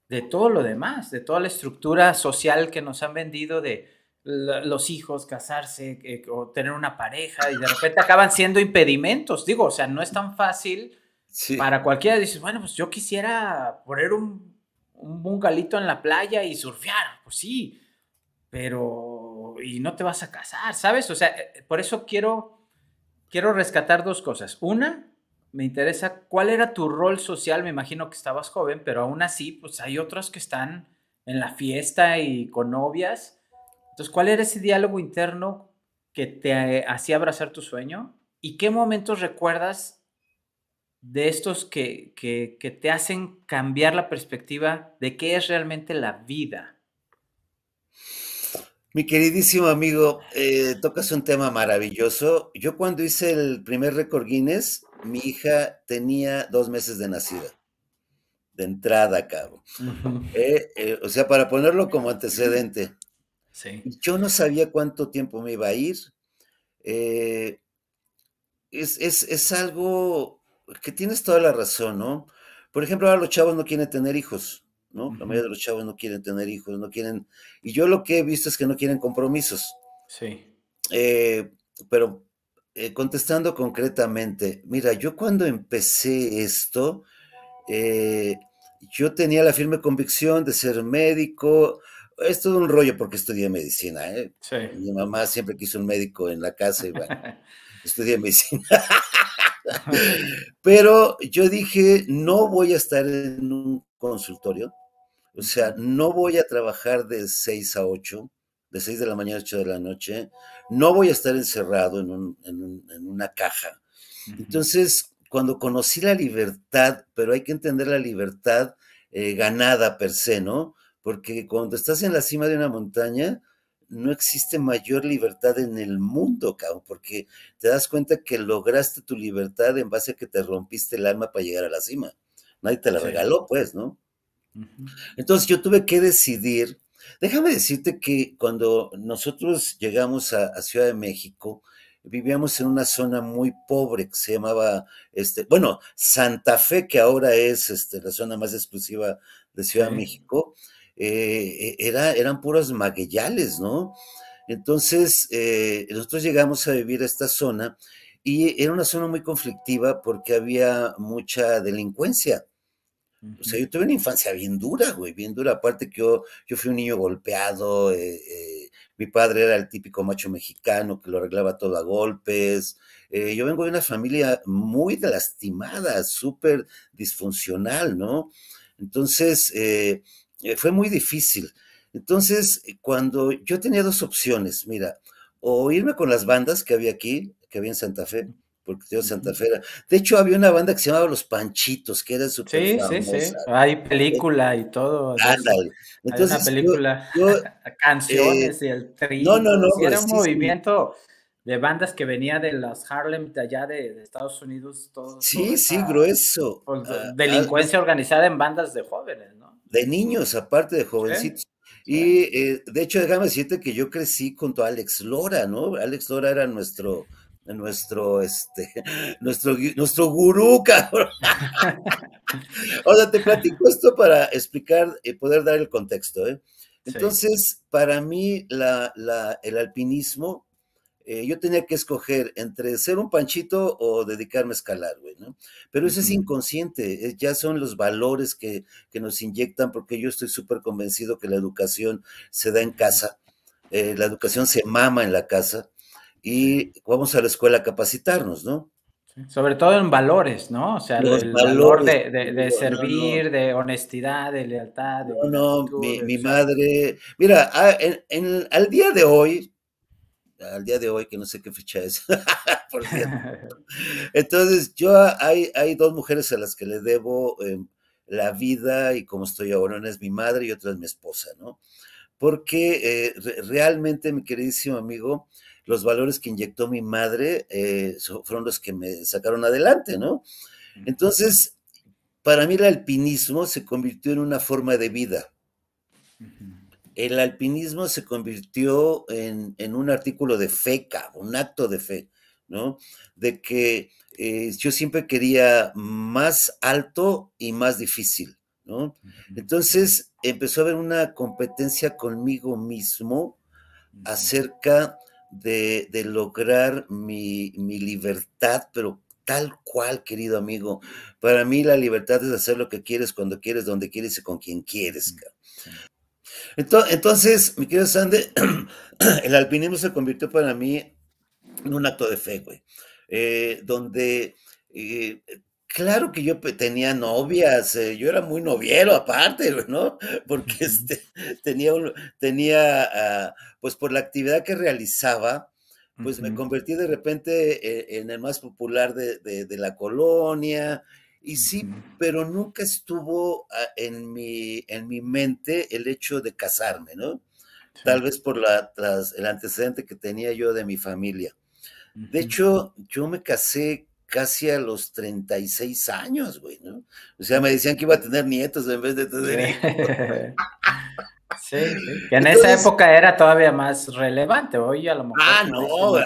de todo lo demás, de toda la estructura social que nos han vendido de los hijos, casarse eh, o tener una pareja y de repente acaban siendo impedimentos. Digo, o sea, no es tan fácil para cualquiera. Dices, bueno, pues yo quisiera poner un un bungalito en la playa y surfear, pues sí, pero y no te vas a casar, ¿sabes? O sea, eh, eh, por eso quiero, quiero rescatar dos cosas. Una, me interesa cuál era tu rol social, me imagino que estabas joven, pero aún así, pues hay otras que están en la fiesta y con novias. Entonces, ¿cuál era ese diálogo interno que te eh, hacía abrazar tu sueño? ¿Y qué momentos recuerdas de estos que, te hacen cambiar la perspectiva de qué es realmente la vida. Mi queridísimo amigo, eh, tocas un tema maravilloso. Yo cuando hice el primer récord Guinness, mi hija tenía dos meses de nacida, de entrada a cabo. Eh, eh, o sea, para ponerlo como antecedente. Yo no sabía cuánto tiempo me iba a ir. Es, es algo que tienes toda la razón, ¿no? Por ejemplo, ahora los chavos no quieren tener hijos, ¿no? La mayoría de los chavos no quieren tener hijos, no quieren... Y yo lo que he visto es que no quieren compromisos. Sí. Eh, pero eh, contestando concretamente, mira, yo cuando empecé esto, eh, yo tenía la firme convicción de ser médico. Es todo un rollo porque estudié medicina. ¿eh? Sí. Mi mamá siempre quiso un médico en la casa y bueno, estudié medicina. Pero yo dije, no voy a estar en un consultorio, o sea, no voy a trabajar de 6 a 8, de 6 de la mañana a 8 de la noche, no voy a estar encerrado en, una caja. Entonces, cuando conocí la libertad, pero hay que entender la libertad eh, ganada per se, ¿no? Porque cuando estás en la cima de una montaña, no existe mayor libertad en el mundo, cabrón, porque te das cuenta que lograste tu libertad en base a que te rompiste el alma para llegar a la cima. Nadie te la regaló, pues, ¿no? Entonces yo tuve que decidir. Déjame decirte que cuando nosotros llegamos a, Ciudad de México, vivíamos en una zona muy pobre que se llamaba, este, bueno, Santa Fe, que ahora es este, la zona más exclusiva de Ciudad de México, eh, eran puros magueyales, ¿no? Entonces, eh, nosotros llegamos a vivir a esta zona y era una zona muy conflictiva porque había mucha delincuencia. O sea, yo tuve una infancia bien dura, güey, bien dura. Aparte que yo, yo fui un niño golpeado, eh, mi padre era el típico macho mexicano que lo arreglaba todo a golpes. yo vengo de una familia muy lastimada, súper disfuncional, ¿no? Entonces, fue muy difícil. Entonces, eh, cuando yo tenía dos opciones, mira, o irme con las bandas que había aquí, que había en Santa Fe, porque yo Santa Fe era. De hecho, había una banda que se llamaba Los Panchitos, que era súper Sí, famosa. sí, sí. Hay película y todo. Entonces, una película, canciones eh, y el trío. No, no, no. Era un pues, movimiento de bandas que venía de las Harlem de allá de, Estados Unidos. sí, sí, grueso. Pues, ah, delincuencia ah, organizada en bandas de jóvenes, ¿no? de niños, aparte de jovencitos. Y eh, de hecho, déjame decirte que yo crecí junto a Alex Lora, ¿no? Alex Lora era nuestro, nuestro, este, nuestro, nuestro gurú, cabrón. o te platico esto para explicar y poder dar el contexto, ¿eh? Entonces, para mí, la, la, el alpinismo eh, yo tenía que escoger entre ser un panchito o dedicarme a escalar, güey, ¿no? Pero eso es inconsciente, eh, ya son los valores que, nos inyectan, porque yo estoy súper convencido que la educación se da en casa, eh, la educación se mama en la casa y vamos a la escuela a capacitarnos, ¿no? Sobre todo en valores, ¿no? O sea, el valor de, servir, de honestidad, de lealtad. no, mi, madre. Mira, al día de hoy, al día de hoy, que no sé qué fecha es. Por Entonces, yo hay, hay dos mujeres a las que le debo em, la vida y como estoy ahora. Una es mi madre y otra es mi esposa, ¿no? Porque eh, realmente, mi queridísimo amigo, los valores que inyectó mi madre eh, fueron los que me sacaron adelante, ¿no? Entonces, para mí el alpinismo se convirtió en una forma de vida el alpinismo se convirtió en, un artículo de fe, un acto de fe, ¿no? De que eh, yo siempre quería más alto y más difícil, ¿no? Entonces empezó a haber una competencia conmigo mismo acerca de, lograr mi, mi libertad, pero tal cual, querido amigo. Para mí la libertad es hacer lo que quieres, cuando quieres, donde quieres y con quien quieres. cabrón. Entonces, mi querido Sande, el alpinismo se convirtió para mí en un acto de fe, güey. Eh, donde, eh, claro que yo tenía novias, eh, yo era muy noviero aparte, ¿no? Porque este, tenía, tenía ah, pues por la actividad que realizaba, pues me convertí de repente en el más popular de la colonia, y sí, pero nunca estuvo ah, en mi, en mi mente el hecho de casarme, ¿no? Tal vez por la, tras, el antecedente que tenía yo de mi familia. De hecho, yo me casé casi a los 36 años, güey, ¿no? O sea, me decían que iba a tener nietos en vez de tener hijos. Sí, Que en esa época era todavía más relevante, hoy a lo mejor. Ah, no,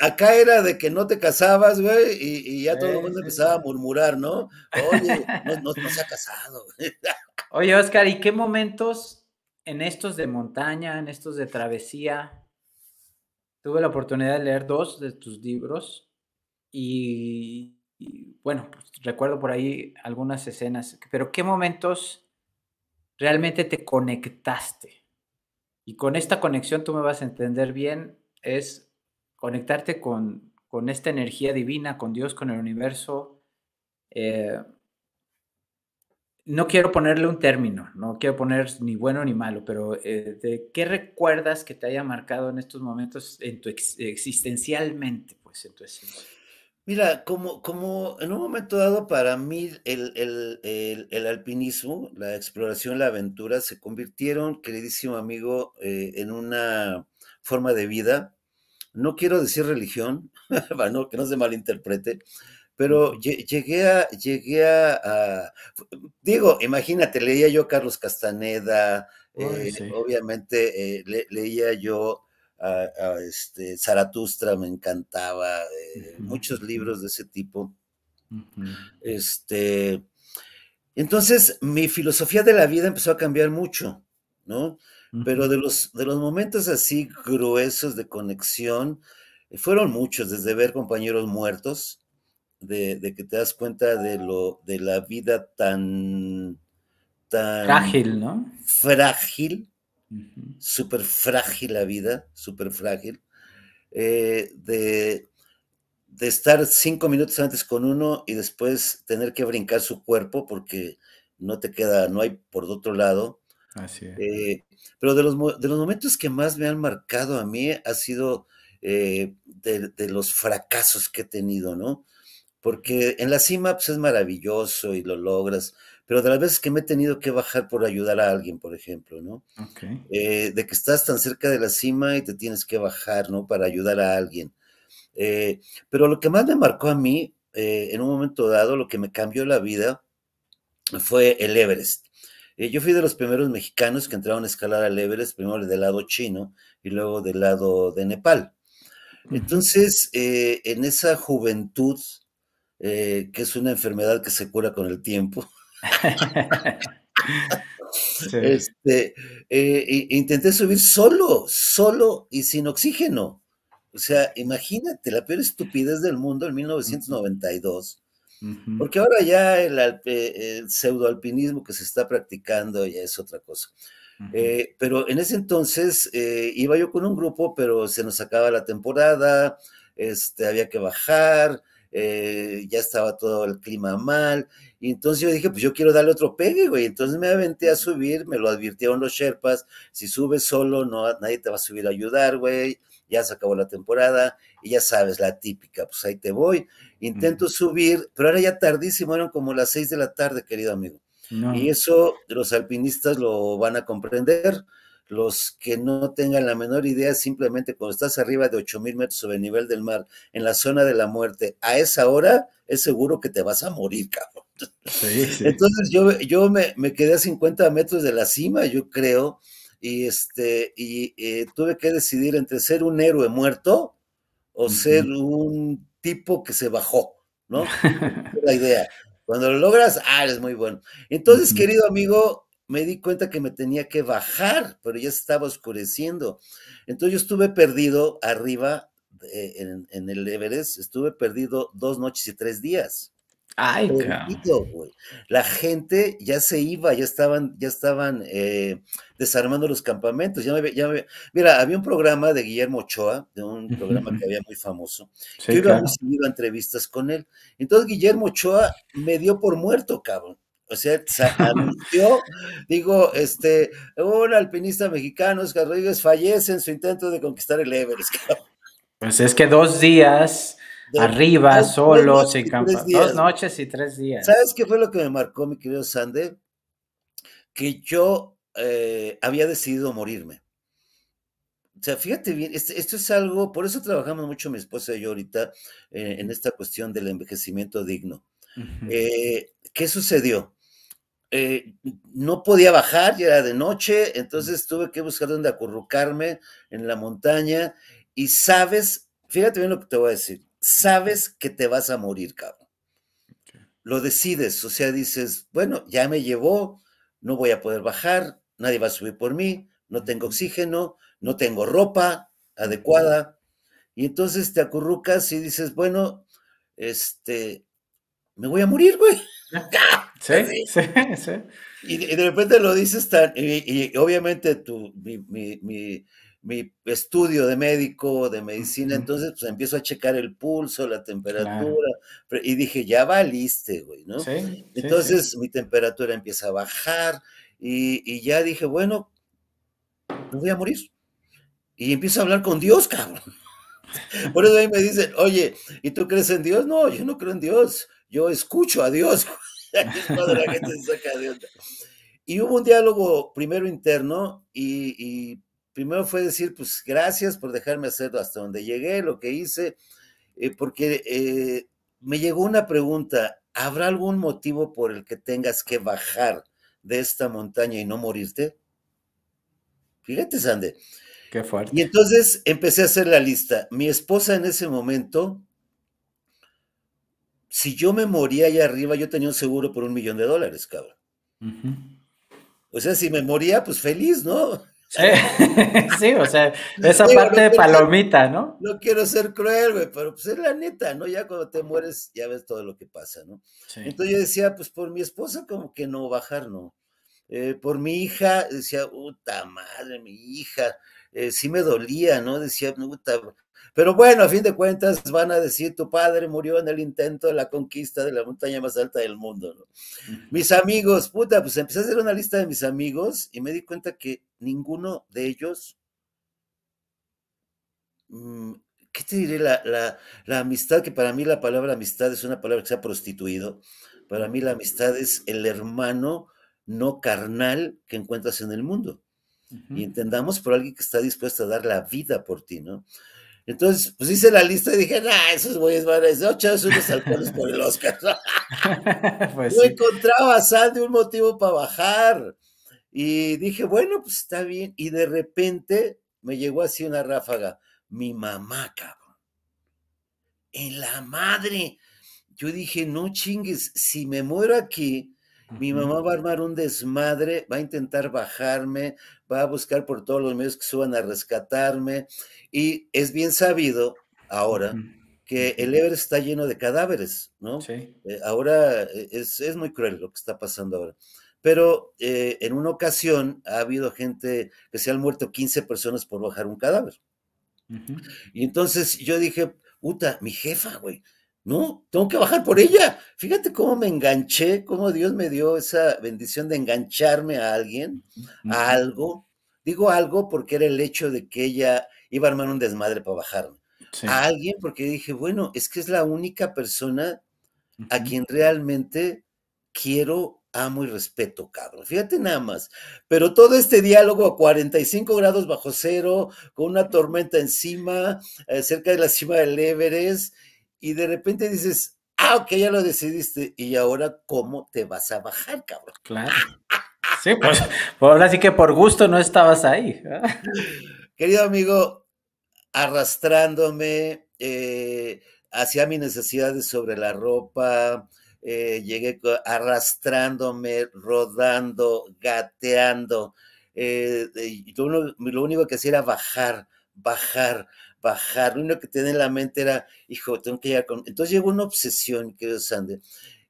acá era de que no te casabas, güey, y, ya todo el mundo empezaba a murmurar, ¿no? Oye, no, se ha casado. Oye, Oscar, ¿y qué momentos en estos de montaña, en estos de travesía? Tuve la oportunidad de leer dos de tus libros y, bueno, pues, recuerdo por ahí algunas escenas, pero ¿qué momentos? realmente te conectaste. Y con esta conexión tú me vas a entender bien, es conectarte con, con esta energía divina, con Dios, con el universo. Eh, no quiero ponerle un término, no quiero poner ni bueno ni malo, pero eh, ¿de qué recuerdas que te haya marcado en estos momentos en tu existencialmente, pues en tu esencia? Mira, como, como en un momento dado para mí el, alpinismo, la exploración, la aventura, se convirtieron, queridísimo amigo, eh, en una forma de vida. No quiero decir religión, que no se malinterprete, pero llegué a, llegué a, digo, imagínate, leía yo Carlos Castaneda, eh, obviamente eh, leía yo este, Zaratustra me encantaba, eh, muchos libros de ese tipo. Este, entonces, mi filosofía de la vida empezó a cambiar mucho, ¿no? Pero de los, de los momentos así gruesos de conexión, eh, fueron muchos, desde ver compañeros muertos, de, que te das cuenta de lo de la vida tan tan frágil, ¿no? Frágil, Súper frágil la vida, súper frágil. Eh, de, de, estar cinco minutos antes con uno y después tener que brincar su cuerpo porque no te queda, no hay por otro lado. Así eh, pero de los, momentos que más me han marcado a mí ha sido eh, de, los fracasos que he tenido, ¿no? Porque en la cima pues, es maravilloso y lo logras, pero de las veces que me he tenido que bajar por ayudar a alguien, por ejemplo, ¿no? Eh, de que estás tan cerca de la cima y te tienes que bajar, ¿no? Para ayudar a alguien. Eh, pero lo que más me marcó a mí, eh, en un momento dado, lo que me cambió la vida fue el Everest. yo fui de los primeros mexicanos que entraron a escalar al Everest, primero del lado chino y luego del lado de Nepal. Entonces, en esa juventud, que es una enfermedad que se cura con el tiempo. Este, eh, intenté subir solo, solo y sin oxígeno. O sea, imagínate la peor estupidez del mundo en 1992. Porque ahora ya el, eh, el pseudoalpinismo que se está practicando ya es otra cosa. Eh, pero en ese entonces iba yo con un grupo, pero se nos acaba la temporada, este, había que bajar, eh, ya estaba todo el clima mal, y entonces yo dije, pues yo quiero darle otro pegue, güey, entonces me aventé a subir, me lo advirtieron los Sherpas, si subes solo, no, nadie te va a subir a ayudar, güey, ya se acabó la temporada, y ya sabes, la típica, pues ahí te voy, intento subir, pero era ya tardísimo, eran como las seis de la tarde, querido amigo. Y eso los alpinistas lo van a comprender los que no tengan la menor idea, simplemente cuando estás arriba de 8.000 metros sobre el nivel del mar, en la zona de la muerte, a esa hora es seguro que te vas a morir, cabrón. Entonces yo, me, quedé a 50 metros de la cima, yo creo, y, este, y eh, tuve que decidir entre ser un héroe muerto o ser un tipo que se bajó, ¿no? la idea. Cuando lo logras, ah, eres muy bueno. Entonces, querido amigo, me di cuenta que me tenía que bajar, pero ya estaba oscureciendo. Entonces yo estuve perdido arriba en, el Everest, estuve perdido dos noches y tres días. Ay, La gente ya se iba, ya estaban, ya estaban eh, desarmando los campamentos. Ya mira, había un programa de Guillermo Ochoa, de un programa que había muy famoso. yo iba a entrevistas con él. Entonces Guillermo Ochoa me dio por muerto, cabrón o sea, se anunció, digo, este, un alpinista mexicano, Oscar Rodríguez, fallece en su intento de conquistar el Everest. Pues es que dos días arriba, solo, sin campo, dos noches y tres días. ¿Sabes qué fue lo que me marcó, mi querido Sande? Que yo eh, había decidido morirme. O sea, fíjate bien, esto es algo, por eso trabajamos mucho mi esposa y yo ahorita eh, en esta cuestión del envejecimiento digno. Eh, ¿Qué sucedió? Eh, no podía bajar, ya era de noche, entonces tuve que buscar dónde acurrucarme en la montaña y sabes, fíjate bien lo que te voy a decir, sabes que te vas a morir, cabrón. Lo decides, o sea, dices, bueno, ya me llevó, no voy a poder bajar, nadie va a subir por mí, no tengo oxígeno, no tengo ropa adecuada. Y entonces te acurrucas y dices, bueno, este, me voy a morir, güey. Sí, sí, sí. Y, de repente lo dices tan, y, obviamente tu, mi, mi, estudio de médico, de medicina, entonces pues empiezo a checar el pulso, la temperatura, y dije, ya valiste, güey, ¿no? Sí, entonces mi temperatura empieza a bajar y, y ya dije, bueno, me voy a morir. Y empiezo a hablar con Dios, cabrón. Por eso ahí me dicen, oye, ¿y tú crees en Dios? No, yo no creo en Dios yo escucho a Dios. cuando la gente se saca de Y hubo un diálogo primero interno y, primero fue decir, pues gracias por dejarme hacerlo hasta donde llegué, lo que hice, eh, porque eh, me llegó una pregunta, ¿habrá algún motivo por el que tengas que bajar de esta montaña y no morirte? Fíjate, Sande. Qué fuerte. Y entonces empecé a hacer la lista. Mi esposa en ese momento si yo me moría allá arriba, yo tenía un seguro por un millón de dólares, cabrón. O sea, si me moría, pues feliz, ¿no? sí, o sea, esa parte de palomita, ¿no? No quiero ser cruel, güey, pero pues es la neta, ¿no? Ya cuando te mueres, ya ves todo lo que pasa, ¿no? Entonces yo decía, pues por mi esposa, como que no bajar, ¿no? Eh, por mi hija, decía, puta madre, mi hija, eh, sí me dolía, ¿no? Decía, puta, pero bueno, a fin de cuentas van a decir, tu padre murió en el intento de la conquista de la montaña más alta del mundo. Mis amigos, puta, pues empecé a hacer una lista de mis amigos y me di cuenta que ninguno de ellos, mm, ¿qué te diré? La, amistad, que para mí la palabra amistad es una palabra que se ha prostituido. Para mí la amistad es el hermano no carnal que encuentras en el mundo. Y entendamos por alguien que está dispuesto a dar la vida por ti, ¿no? Entonces, pues hice la lista y dije, ah, esos güeyes van a decir, ocho, unos alcoholes por el Oscar. no pues encontraba sal de un motivo para bajar. Y dije, bueno, pues está bien. Y de repente me llegó así una ráfaga. Mi mamá, cabrón. En la madre. Yo dije, no chingues, si me muero aquí, mi mamá va a armar un desmadre, va a intentar bajarme, va a buscar por todos los medios que suban a rescatarme. Y es bien sabido ahora que el Everest está lleno de cadáveres, ¿no? Sí. Eh, ahora eh, es, muy cruel lo que está pasando ahora. Pero eh, en una ocasión ha habido gente que se han muerto 15 personas por bajar un cadáver. Y entonces yo dije, puta, mi jefa, güey, no, tengo que bajar por ella. Fíjate cómo me enganché, cómo Dios me dio esa bendición de engancharme a alguien, a algo. Digo algo porque era el hecho de que ella iba a armar un desmadre para bajarme. A alguien porque dije, bueno, es que es la única persona a quien realmente quiero, amo y respeto, cabrón. Fíjate nada más. Pero todo este diálogo a 45 grados bajo cero, con una tormenta encima, eh, cerca de la cima del Everest, y de repente dices, ah, ok, ya lo decidiste, y ahora cómo te vas a bajar, cabrón. Claro. Sí, pues ahora sí que por gusto no estabas ahí. Querido amigo, arrastrándome, eh, hacia mi mis necesidades sobre la ropa, eh, llegué arrastrándome, rodando, gateando. Eh, y lo único que hacía era bajar, bajar, bajar, lo único que tenía en la mente era, hijo, tengo que llegar con... Entonces llegó una obsesión, querido Sander,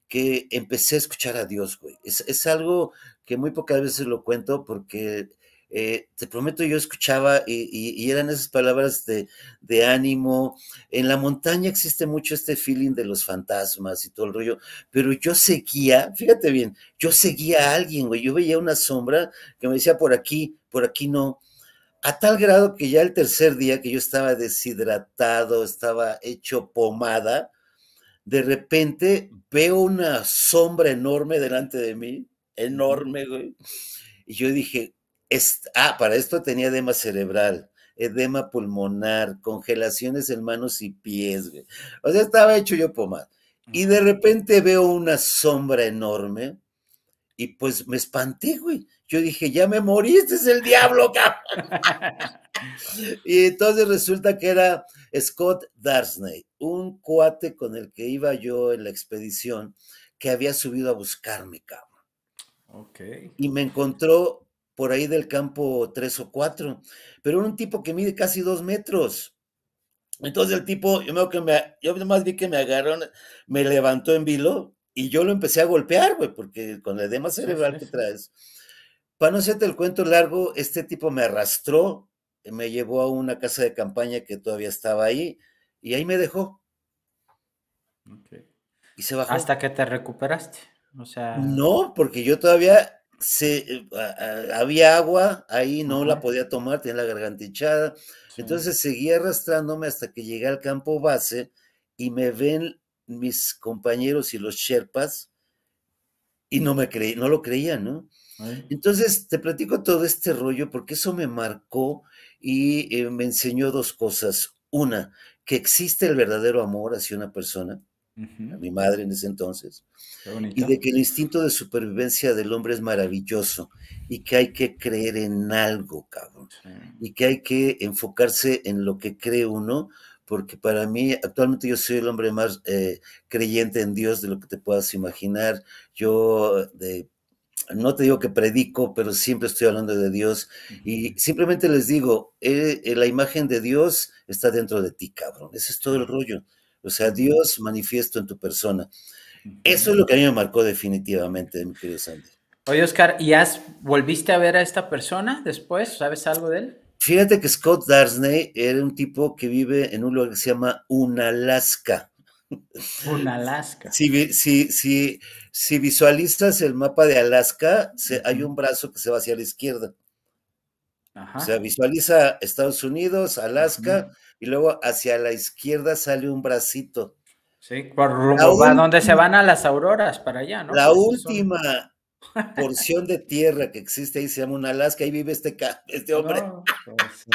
que empecé a escuchar a Dios, güey. Es, algo que muy pocas veces lo cuento porque eh, te prometo, yo escuchaba y, eran esas palabras de, de, ánimo. En la montaña existe mucho este feeling de los fantasmas y todo el rollo, pero yo seguía, fíjate bien, yo seguía a alguien, güey. Yo veía una sombra que me decía por aquí, por aquí no, a tal grado que ya el tercer día que yo estaba deshidratado, estaba hecho pomada, de repente veo una sombra enorme delante de mí, enorme, güey. Y yo dije, ah, para esto tenía edema cerebral, edema pulmonar, congelaciones en manos y pies, güey. O sea, estaba hecho yo pomada. Y de repente veo una sombra enorme y pues me espanté, güey. Yo dije, ya me moriste, es el diablo, cabrón. y entonces resulta que era Scott Darsney, un cuate con el que iba yo en la expedición, que había subido a buscarme, cabrón. Ok. Y me encontró por ahí del campo tres o cuatro, pero era un tipo que mide casi dos metros. Entonces el tipo, yo me que me, yo más vi que me agarraron, me levantó en vilo y yo lo empecé a golpear, güey, porque con el edema cerebral que traes, para no hacerte el cuento largo, este tipo me arrastró, me llevó a una casa de campaña que todavía estaba ahí y ahí me dejó. Y se bajó. Hasta que te recuperaste. O sea... No, porque yo todavía se, eh, había agua ahí, no la podía tomar, tenía la garganta hinchada. Entonces seguí arrastrándome hasta que llegué al campo base y me ven mis compañeros y los sherpas y no me creí, no lo creían, ¿no? Entonces, te platico todo este rollo porque eso me marcó y eh, me enseñó dos cosas. Una, que existe el verdadero amor hacia una persona, a mi madre en ese entonces, y de que el instinto de supervivencia del hombre es maravilloso y que hay que creer en algo, cabrón, y que hay que enfocarse en lo que cree uno, porque para mí actualmente yo soy el hombre más eh, creyente en Dios de lo que te puedas imaginar. Yo eh, de no te digo que predico, pero siempre estoy hablando de Dios y simplemente les digo, eh, eh, la imagen de Dios está dentro de ti, cabrón. Ese es todo el rollo. O sea, Dios manifiesto en tu persona. Eso es lo que a mí me marcó definitivamente, mi querido Sandy. Oye, Oscar, ¿y has, volviste a ver a esta persona después? ¿Sabes algo de él? Fíjate que Scott Darsney era un tipo que vive en un lugar que se llama Unalaska. Unalaska. Sí, sí, sí si visualizas el mapa de Alaska, hay un brazo que se va hacia la izquierda. O sea, visualiza Estados Unidos, Alaska, y luego hacia la izquierda sale un bracito. Sí, por donde se van a las auroras, para allá, ¿no? La última porción de tierra que existe ahí se llama un Alaska, ahí vive este, este hombre. Pues,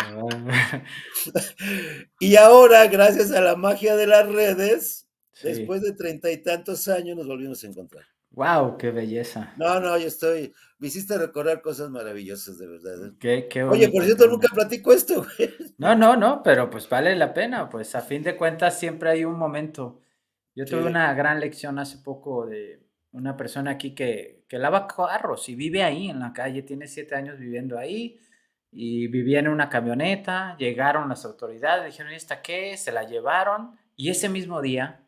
y ahora, gracias a la magia de las redes, después de treinta y tantos años nos volvimos a encontrar. ¡Wow! ¡Qué belleza! No, no, yo estoy. Me hiciste recordar cosas maravillosas, de verdad. ¿eh? Qué, Oye, por cierto, nunca platico esto, No, no, no, pero pues vale la pena, pues a fin de cuentas siempre hay un momento. Yo tuve una gran lección hace poco de una persona aquí que, que lava carros y vive ahí en la calle, tiene siete años viviendo ahí y vivía en una camioneta. Llegaron las autoridades, dijeron, ¿y esta qué? Se la llevaron y ese mismo día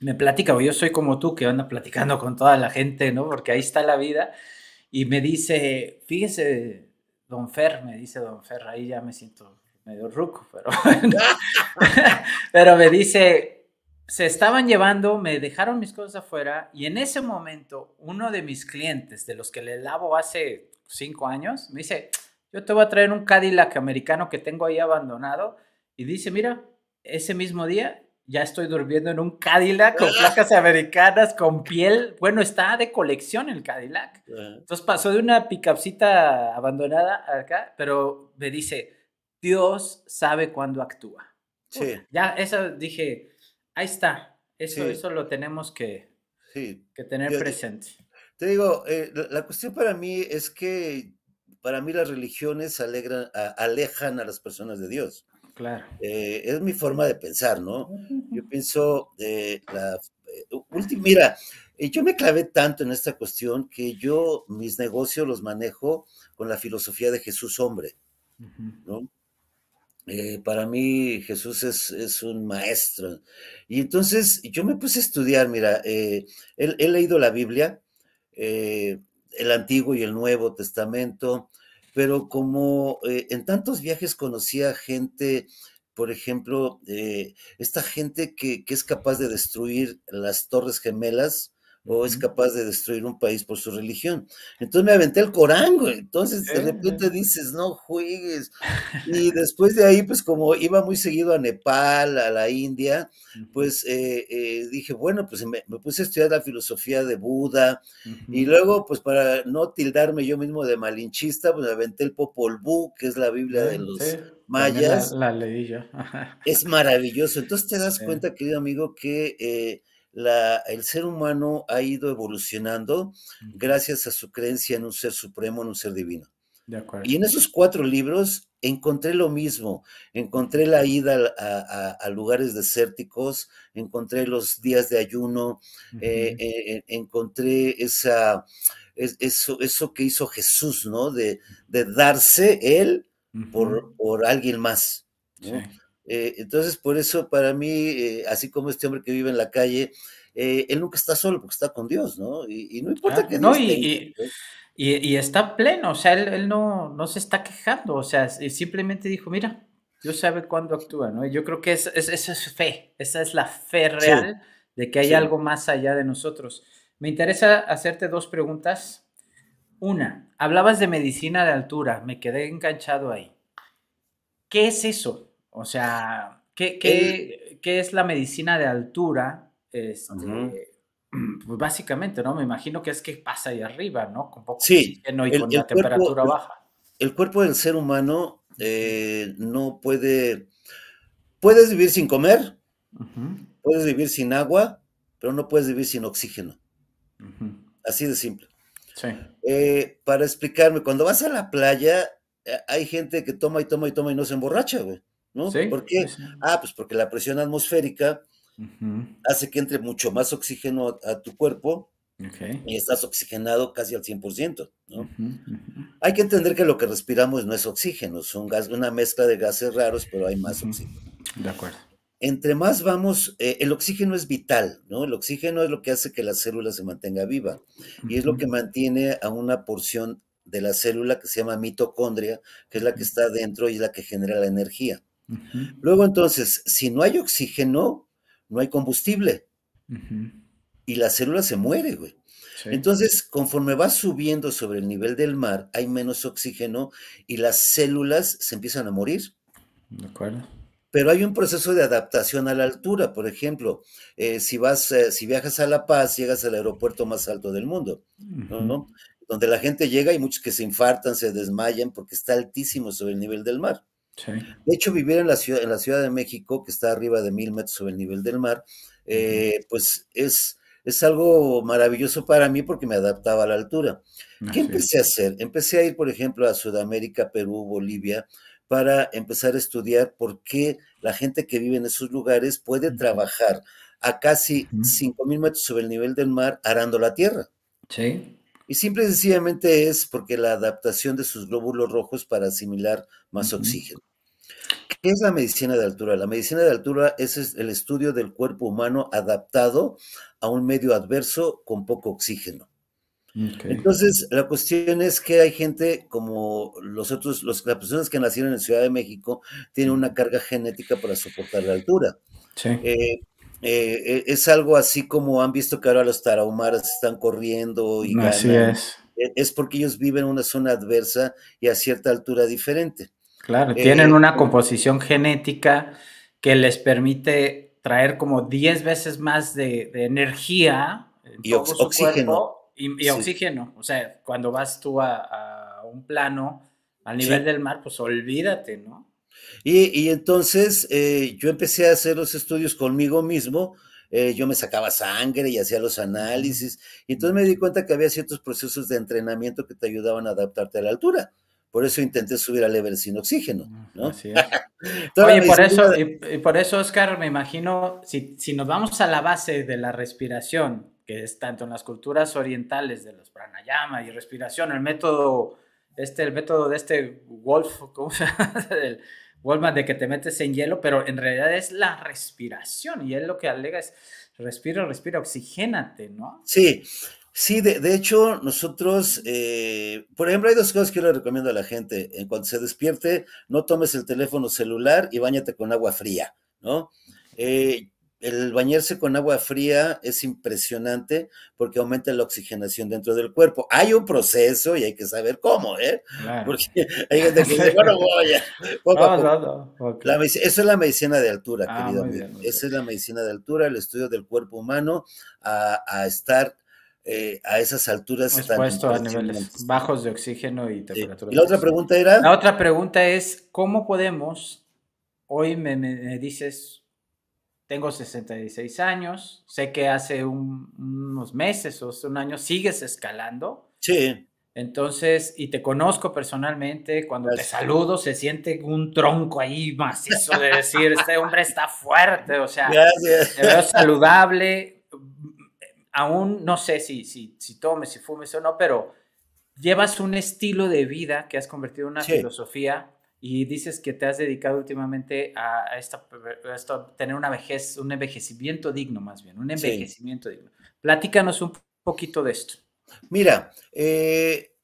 me platica, o yo soy como tú que anda platicando con toda la gente, ¿no? Porque ahí está la vida. Y me dice, fíjese, don Fer, me dice don Fer, ahí ya me siento medio ruco, pero pero me dice, se estaban llevando, me dejaron mis cosas afuera y en ese momento uno de mis clientes, de los que le lavo hace cinco años, me dice, yo te voy a traer un Cadillac americano que tengo ahí abandonado y dice, mira, ese mismo día ya estoy durmiendo en un Cadillac con placas americanas, con piel. Bueno, está de colección el Cadillac. Entonces pasó de una picapcita abandonada acá, pero me dice, Dios sabe cuándo actúa. Sí. ya, eso dije, ahí está. Eso, eso lo tenemos que, que tener presente. Te digo, eh, la, cuestión para mí es que para mí las religiones alegran, alejan a las personas de Dios. Claro. Eh, es mi forma de pensar, ¿no? Yo pienso de la eh, mira, eh, yo me clavé tanto en esta cuestión que yo mis negocios los manejo con la filosofía de Jesús hombre, ¿no? para mí Jesús es, un maestro. Y entonces yo me puse a estudiar, mira, he, leído la Biblia, el Antiguo y el Nuevo Testamento, pero como eh, en tantos viajes conocía gente, por ejemplo, eh, esta gente que, es capaz de destruir las torres gemelas o es capaz de destruir un país por su religión. Entonces me aventé el Corán, güey. Entonces de repente dices, no juegues. Y después de ahí, pues como iba muy seguido a Nepal, a la India, pues eh, eh, dije, bueno, pues me, puse a estudiar la filosofía de Buda. Y luego, pues para no tildarme yo mismo de malinchista, pues me aventé el Popol Vuh, que es la Biblia de los... mayas. La, leí yo. es maravilloso. Entonces te das cuenta, querido amigo, que eh, el ser humano ha ido evolucionando gracias a su creencia en un ser supremo, en un ser divino. Y en esos cuatro libros encontré lo mismo, encontré la ida a, lugares desérticos, encontré los días de ayuno, eh, eh, encontré esa, eso, eso que hizo Jesús, ¿no? De, darse él por, por alguien más. Sí. Eh, entonces, por eso para mí, eh, así como este hombre que vive en la calle, eh, él nunca está solo porque está con Dios, ¿no? Y, no importa que no. y, y, está pleno, o sea, él, no, no, se está quejando, o sea, simplemente dijo, mira, Dios sabe cuándo actúa, ¿no? yo creo que esa es, fe, esa es la fe real de que hay algo más allá de nosotros. Me interesa hacerte dos preguntas. Una, hablabas de medicina de altura, me quedé enganchado ahí. ¿Qué es eso? O sea, ¿qué, es la medicina de altura? Este, Pues básicamente, ¿no? Me imagino que es que pasa ahí arriba, ¿no? Con poco sí, y con el, la temperatura baja. El cuerpo del ser humano eh, no puede. Puedes vivir sin comer, puedes vivir sin agua, pero no puedes vivir sin oxígeno. Así de simple. Sí. Eh, para explicarme, cuando vas a la playa, eh, hay gente que toma y toma y toma y no se emborracha, güey. ¿no? ¿Por qué? Ah, pues porque la presión atmosférica hace que entre mucho más oxígeno a, tu cuerpo y estás oxigenado casi al 100%, Hay que entender que lo que respiramos no es oxígeno, es gas, una mezcla de gases raros, pero hay más oxígeno. De acuerdo. Entre más vamos, eh, el oxígeno es vital, ¿no? El oxígeno es lo que hace que la célula se mantenga viva y es lo que mantiene a una porción de la célula que se llama mitocondria, que es la que está dentro y es la que genera la energía. Luego entonces, si no hay oxígeno, no hay combustible. Y la célula se muere, güey. Entonces, conforme vas subiendo sobre el nivel del mar, hay menos oxígeno y las células se empiezan a morir. De acuerdo. Pero hay un proceso de adaptación a la altura. Por ejemplo, eh, si, vas, eh, si viajas a La Paz, llegas al aeropuerto más alto del mundo, ¿no? Donde la gente llega y muchos que se infartan, se desmayan porque está altísimo sobre el nivel del mar. De hecho, vivir en la, ciudad, en la Ciudad de México, que está arriba de mil metros sobre el nivel del mar, eh, pues es, es algo maravilloso para mí porque me adaptaba a la altura. ¿Qué empecé a hacer? Empecé a ir, por ejemplo, a Sudamérica, Perú, Bolivia, para empezar a estudiar por qué la gente que vive en esos lugares puede trabajar a casi 5.000 metros sobre el nivel del mar arando la tierra. Sí. Y simple y sencillamente es porque la adaptación de sus glóbulos rojos para asimilar más oxígeno. ¿Qué es la medicina de altura? La medicina de altura es el estudio del cuerpo humano adaptado a un medio adverso con poco oxígeno. Entonces, la cuestión es que hay gente como los otros, las personas que nacieron en Ciudad de México tienen una carga genética para soportar la altura. Sí. Eh, eh, eh, es algo así como han visto que ahora los tarahumaras están corriendo y eh, es. porque ellos viven en una zona adversa y a cierta altura diferente. Claro, tienen una composición genética que les permite traer como 10 veces más de, energía en y oxígeno. y, oxígeno. O sea, cuando vas tú a, un plano al nivel del mar, pues olvídate, ¿no? Y, entonces eh, yo empecé a hacer los estudios conmigo mismo, eh, yo me sacaba sangre y hacía los análisis, y entonces me di cuenta que había ciertos procesos de entrenamiento que te ayudaban a adaptarte a la altura. Por eso intenté subir al Everest sin oxígeno, ¿no? Así es. por eso, y, por eso, Oscar, me imagino, si, si nos vamos a la base de la respiración, que es tanto en las culturas orientales de los pranayama y respiración, el método, este, el método de este Wolf, ¿cómo se llama? Wolman de que te metes en hielo, pero en realidad es la respiración y él lo que alega es respira, respira, oxigénate, ¿no? Sí, sí, de, de hecho nosotros, eh, por ejemplo, hay dos cosas que yo le recomiendo a la gente. En eh, cuanto se despierte, no tomes el teléfono celular y bañate con agua fría, ¿no? Eh, el bañarse con agua fría es impresionante porque aumenta la oxigenación dentro del cuerpo. Hay un proceso y hay que saber cómo, ¿eh? Porque hay gente que dice, bueno, voy a... es la medicina de altura, ah, querido amigo. esa es la medicina de altura, el estudio del cuerpo humano a, estar eh, a esas alturas. Expuesto a niveles bajos de oxígeno y temperatura. ¿Y la otra pregunta era? La otra pregunta es, ¿cómo podemos, hoy me dices tengo 66 años, sé que hace unos meses o hace un año sigues escalando. Sí. Entonces, y te conozco personalmente, cuando te saludo se siente un tronco ahí macizo de decir, este hombre está fuerte, o sea, te veo saludable, aún no sé si, si, si tomes, si fumes o no, pero llevas un estilo de vida que has convertido en una filosofía y dices que te has dedicado últimamente a, esta, tener una vejez, un envejecimiento digno más bien, un envejecimiento digno. Platícanos un poquito de esto. Mira, eh,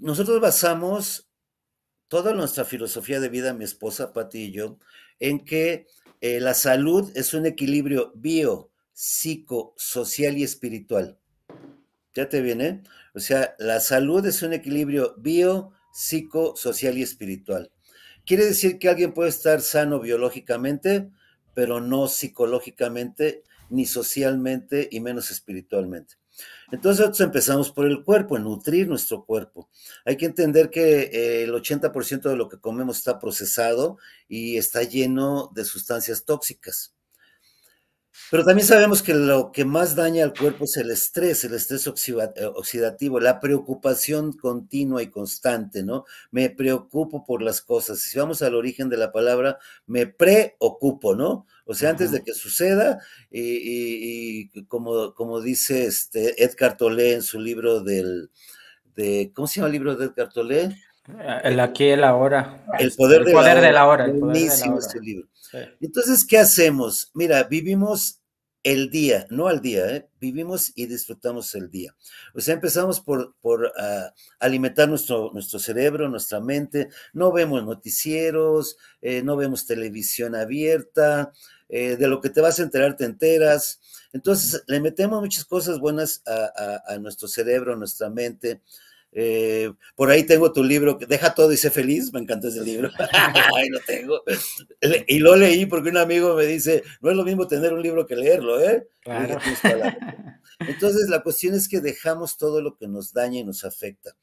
nosotros basamos toda nuestra filosofía de vida, mi esposa Pati y yo, en que eh, la salud es un equilibrio bio, psico, social y espiritual. ¿Ya te viene? O sea, la salud es un equilibrio bio, Psico, social y espiritual. Quiere decir que alguien puede estar sano biológicamente, pero no psicológicamente, ni socialmente, y menos espiritualmente. Entonces nosotros empezamos por el cuerpo, en nutrir nuestro cuerpo. Hay que entender que eh, el 80% de lo que comemos está procesado y está lleno de sustancias tóxicas. Pero también sabemos que lo que más daña al cuerpo es el estrés, el estrés eh, oxidativo, la preocupación continua y constante, ¿no? Me preocupo por las cosas. Si vamos al origen de la palabra, me preocupo, ¿no? O sea, antes de que suceda, y, como, como dice este Edgar Tolé en su libro del, de, ¿cómo se llama el libro de Edgar Tolé? Eh, el aquí, el ahora. El poder, poder la hora. El poder Este libro. Entonces, ¿qué hacemos? Mira, vivimos el día, no al día, ¿eh? vivimos y disfrutamos el día. O sea, empezamos por, ah, alimentar nuestro, nuestro cerebro, nuestra mente, no vemos noticieros, eh, no vemos televisión abierta, eh, de lo que te vas a enterar te enteras. Entonces, le metemos muchas cosas buenas a, a nuestro cerebro, a nuestra mente, eh, por ahí tengo tu libro, Deja todo y sé feliz, me encantó ese libro. tengo. y lo leí porque un amigo me dice, no es lo mismo tener un libro que leerlo, ¿eh? Entonces la cuestión es que dejamos todo lo que nos daña y nos afecta.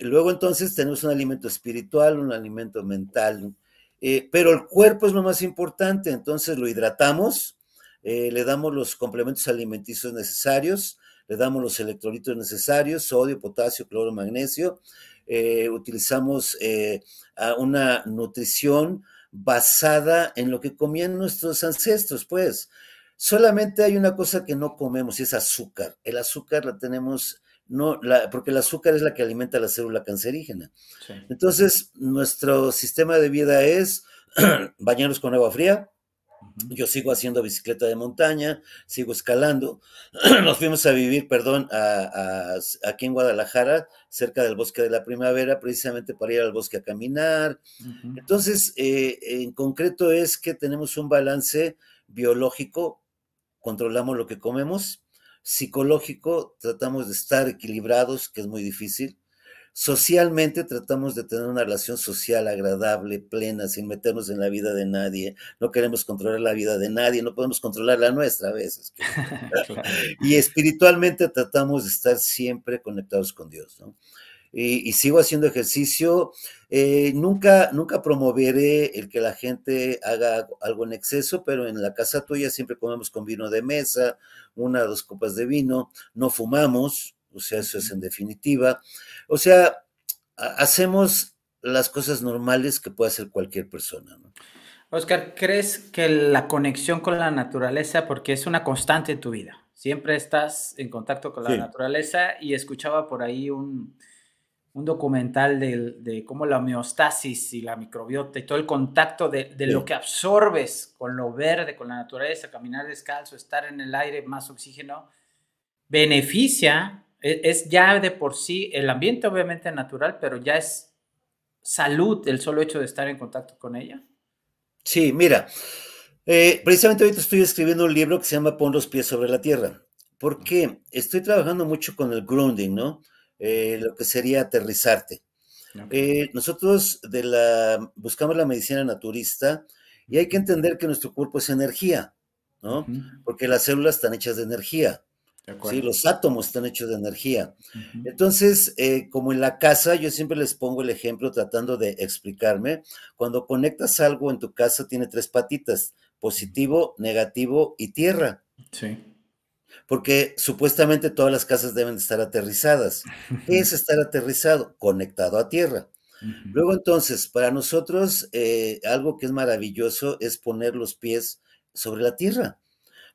Luego entonces tenemos un alimento espiritual, un alimento mental, eh, pero el cuerpo es lo más importante, entonces lo hidratamos, eh, le damos los complementos alimenticios necesarios, le damos los electrolitos necesarios, sodio, potasio, cloro, magnesio, eh, utilizamos eh, una nutrición basada en lo que comían nuestros ancestros, pues. Solamente hay una cosa que no comemos y es azúcar. El azúcar la tenemos, no, porque el azúcar es la que alimenta la célula cancerígena. Entonces, nuestro sistema de vida es bañarnos con agua fría, yo sigo haciendo bicicleta de montaña, sigo escalando. Nos fuimos a vivir, perdón, a, aquí en Guadalajara, cerca del bosque de la primavera, precisamente para ir al bosque a caminar. Entonces, eh, en concreto es que tenemos un balance biológico, controlamos lo que comemos, psicológico, tratamos de estar equilibrados, que es muy difícil, Socialmente tratamos de tener una relación social agradable, plena, sin meternos en la vida de nadie. No queremos controlar la vida de nadie, no podemos controlar la nuestra a veces. y espiritualmente tratamos de estar siempre conectados con Dios, ¿no? Y, sigo haciendo ejercicio. Eh, nunca, nunca promoveré el que la gente haga algo en exceso, pero en la casa tuya siempre comemos con vino de mesa, una o dos copas de vino, no fumamos, sea, eso es en definitiva. O sea, hacemos las cosas normales que puede hacer cualquier persona. ¿no? Oscar, ¿crees que la conexión con la naturaleza, porque es una constante en tu vida, siempre estás en contacto con la naturaleza y escuchaba por ahí un, documental de, cómo la homeostasis y la microbiota y todo el contacto de, lo que absorbes con lo verde, con la naturaleza, caminar descalzo, estar en el aire, más oxígeno, beneficia e, es, ya de por sí el ambiente obviamente natural, pero ya es salud el solo hecho de estar en contacto con ella. Sí, mira, eh, precisamente ahorita estoy escribiendo un libro que se llama Pon los pies sobre la tierra, porque estoy trabajando mucho con el grounding, ¿no? Eh, lo que sería aterrizarte. Eh, nosotros de la, buscamos la medicina naturista y hay que entender que nuestro cuerpo es energía, ¿no? Porque las células están hechas de energía. Sí, los átomos están hechos de energía. Entonces, eh, como en la casa, yo siempre les pongo el ejemplo tratando de explicarme. Cuando conectas algo en tu casa, tiene tres patitas, positivo, negativo y tierra. Sí. Porque supuestamente todas las casas deben estar aterrizadas. ¿Qué es estar aterrizado? Conectado a tierra. Luego entonces, para nosotros, eh, algo que es maravilloso es poner los pies sobre la tierra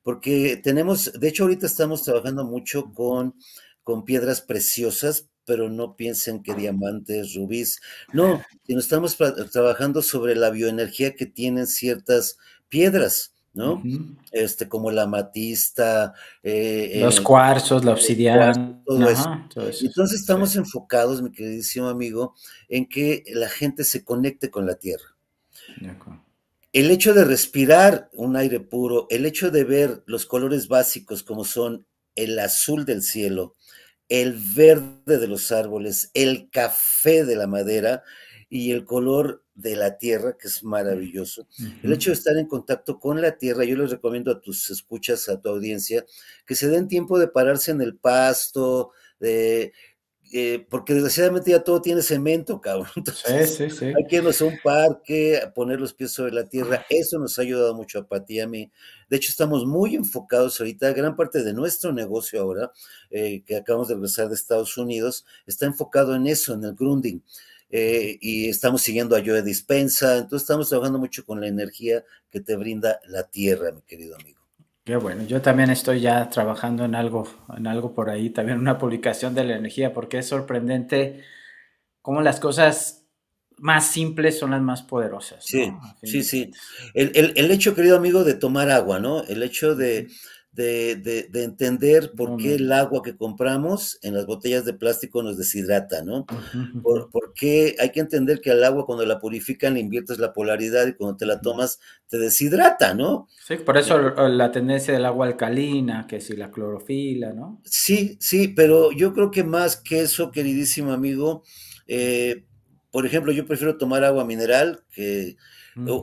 porque tenemos, de hecho ahorita estamos trabajando mucho con, con piedras preciosas, pero no piensen que diamantes, rubíes, no, sino estamos trabajando sobre la bioenergía que tienen ciertas piedras. ¿no? Este, como la matista. Eh, los eh, cuarzos, la eh, obsidiana. Todo, eso. Entonces estamos enfocados, mi queridísimo amigo, en que la gente se conecte con la tierra. De acuerdo el hecho de respirar un aire puro, el hecho de ver los colores básicos como son el azul del cielo, el verde de los árboles, el café de la madera y el color de la tierra, que es maravilloso. El hecho de estar en contacto con la tierra, yo les recomiendo a tus escuchas, a tu audiencia, que se den tiempo de pararse en el pasto, de eh, porque desgraciadamente ya todo tiene cemento, cabrón. Entonces, hay que irnos a un parque, poner los pies sobre la tierra. Eso nos ha ayudado mucho a Pati y a mí. De hecho, estamos muy enfocados ahorita. Gran parte de nuestro negocio ahora, eh, que acabamos de regresar de Estados Unidos, está enfocado en eso, en el grounding. Eh, y estamos siguiendo a Joe Dispensa. Entonces, estamos trabajando mucho con la energía que te brinda la tierra, mi querido amigo. Qué bueno, yo también estoy ya trabajando en algo, en algo por ahí, también una publicación de la energía, porque es sorprendente cómo las cosas más simples son las más poderosas. Sí, sí, sí. El, hecho, querido amigo, de tomar agua, ¿no? El hecho de, de, de, entender por qué el agua que compramos en las botellas de plástico nos deshidrata, ¿no? Porque hay que entender que al agua cuando la purifican le inviertes la polaridad y cuando te la tomas te deshidrata, ¿no? Sí, por eso eh, la tendencia del agua alcalina, que si la clorofila, ¿no? Sí, sí, pero yo creo que más que eso, queridísimo amigo, eh, por ejemplo, yo prefiero tomar agua mineral que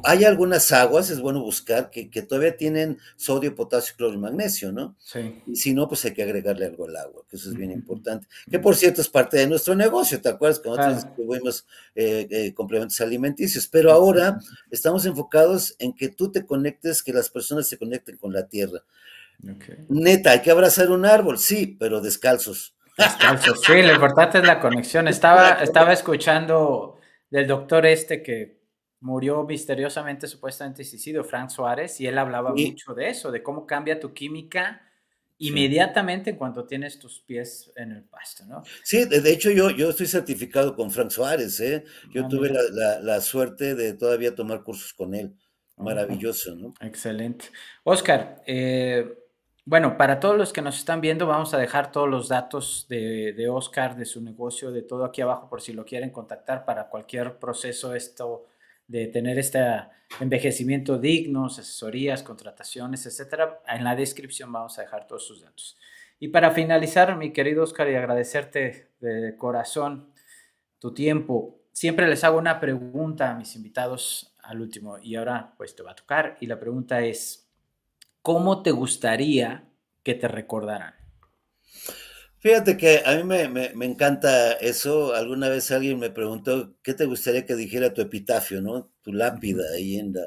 hay algunas aguas, es bueno buscar, que, todavía tienen sodio, potasio, cloro y magnesio, ¿no? Sí. Y si no, pues hay que agregarle algo al agua, que eso es bien importante. Que por cierto es parte de nuestro negocio, ¿te acuerdas? Que nosotros distribuimos eh, eh, complementos alimenticios, pero ahora estamos enfocados en que tú te conectes, que las personas se conecten con la tierra. Neta, hay que abrazar un árbol, sí, pero descalzos. Descalzos, sí, lo importante es la conexión. Estaba, estaba escuchando del doctor este que murió misteriosamente, supuestamente suicidio, Frank Suárez, y él hablaba mucho de eso, de cómo cambia tu química inmediatamente en cuanto tienes tus pies en el pasto, ¿no? Sí, de, hecho yo, yo estoy certificado con Frank Suárez, ¿eh? Yo tuve la, la, suerte de todavía tomar cursos con él. Maravilloso, ¿no? Excelente. Oscar, eh, bueno, para todos los que nos están viendo, vamos a dejar todos los datos de, de Oscar, de su negocio, de todo aquí abajo, por si lo quieren contactar para cualquier proceso, esto de tener este envejecimiento digno, asesorías, contrataciones, etcétera. En la descripción vamos a dejar todos sus datos. Y para finalizar, mi querido Oscar, y agradecerte de corazón tu tiempo, siempre les hago una pregunta a mis invitados al último y ahora pues te va a tocar y la pregunta es, ¿cómo te gustaría que te recordaran? Fíjate que a mí me, encanta eso. Alguna vez alguien me preguntó qué te gustaría que dijera tu epitafio, ¿no? Tu lápida ahí en la...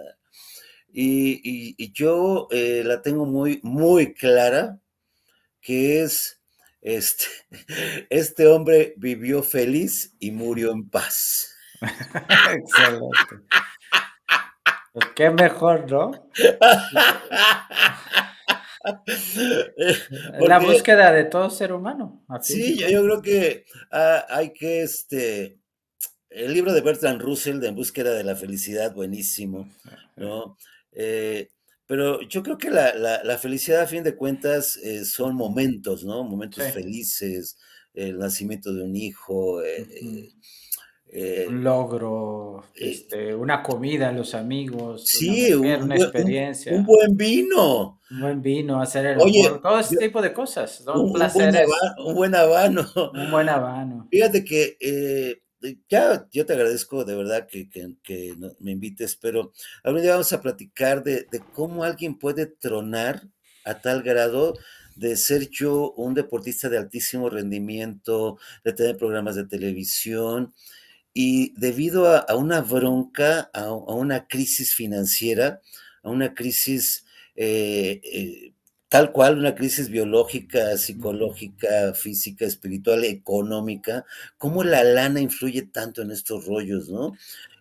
Y, yo eh, la tengo muy, muy clara, que es, este, este hombre vivió feliz y murió en paz. Excelente. Pues qué mejor, ¿no? Eh, la búsqueda de todo ser humano. Sí, yo, creo que ah, hay que, este, el libro de Bertrand Russell de En búsqueda de la felicidad, buenísimo, ¿no? Eh. Eh, pero yo creo que la, felicidad, a fin de cuentas, son momentos, ¿no? Momentos felices, el nacimiento de un hijo, un eh, logro, eh, este, una comida a los amigos, una, experiencia. Un, buen vino. Un buen vino, hacer el Oye, todo ese tipo de cosas. un, Un buen, habano, un buen habano. Fíjate que eh, ya yo te agradezco de verdad que, me invites, pero algún día vamos a platicar de cómo alguien puede tronar a tal grado de ser yo un deportista de altísimo rendimiento, de tener programas de televisión y debido a, una bronca, a, una crisis financiera, a una crisis eh, eh, tal cual, una crisis biológica, psicológica, física, espiritual, económica, cómo la lana influye tanto en estos rollos, ¿no?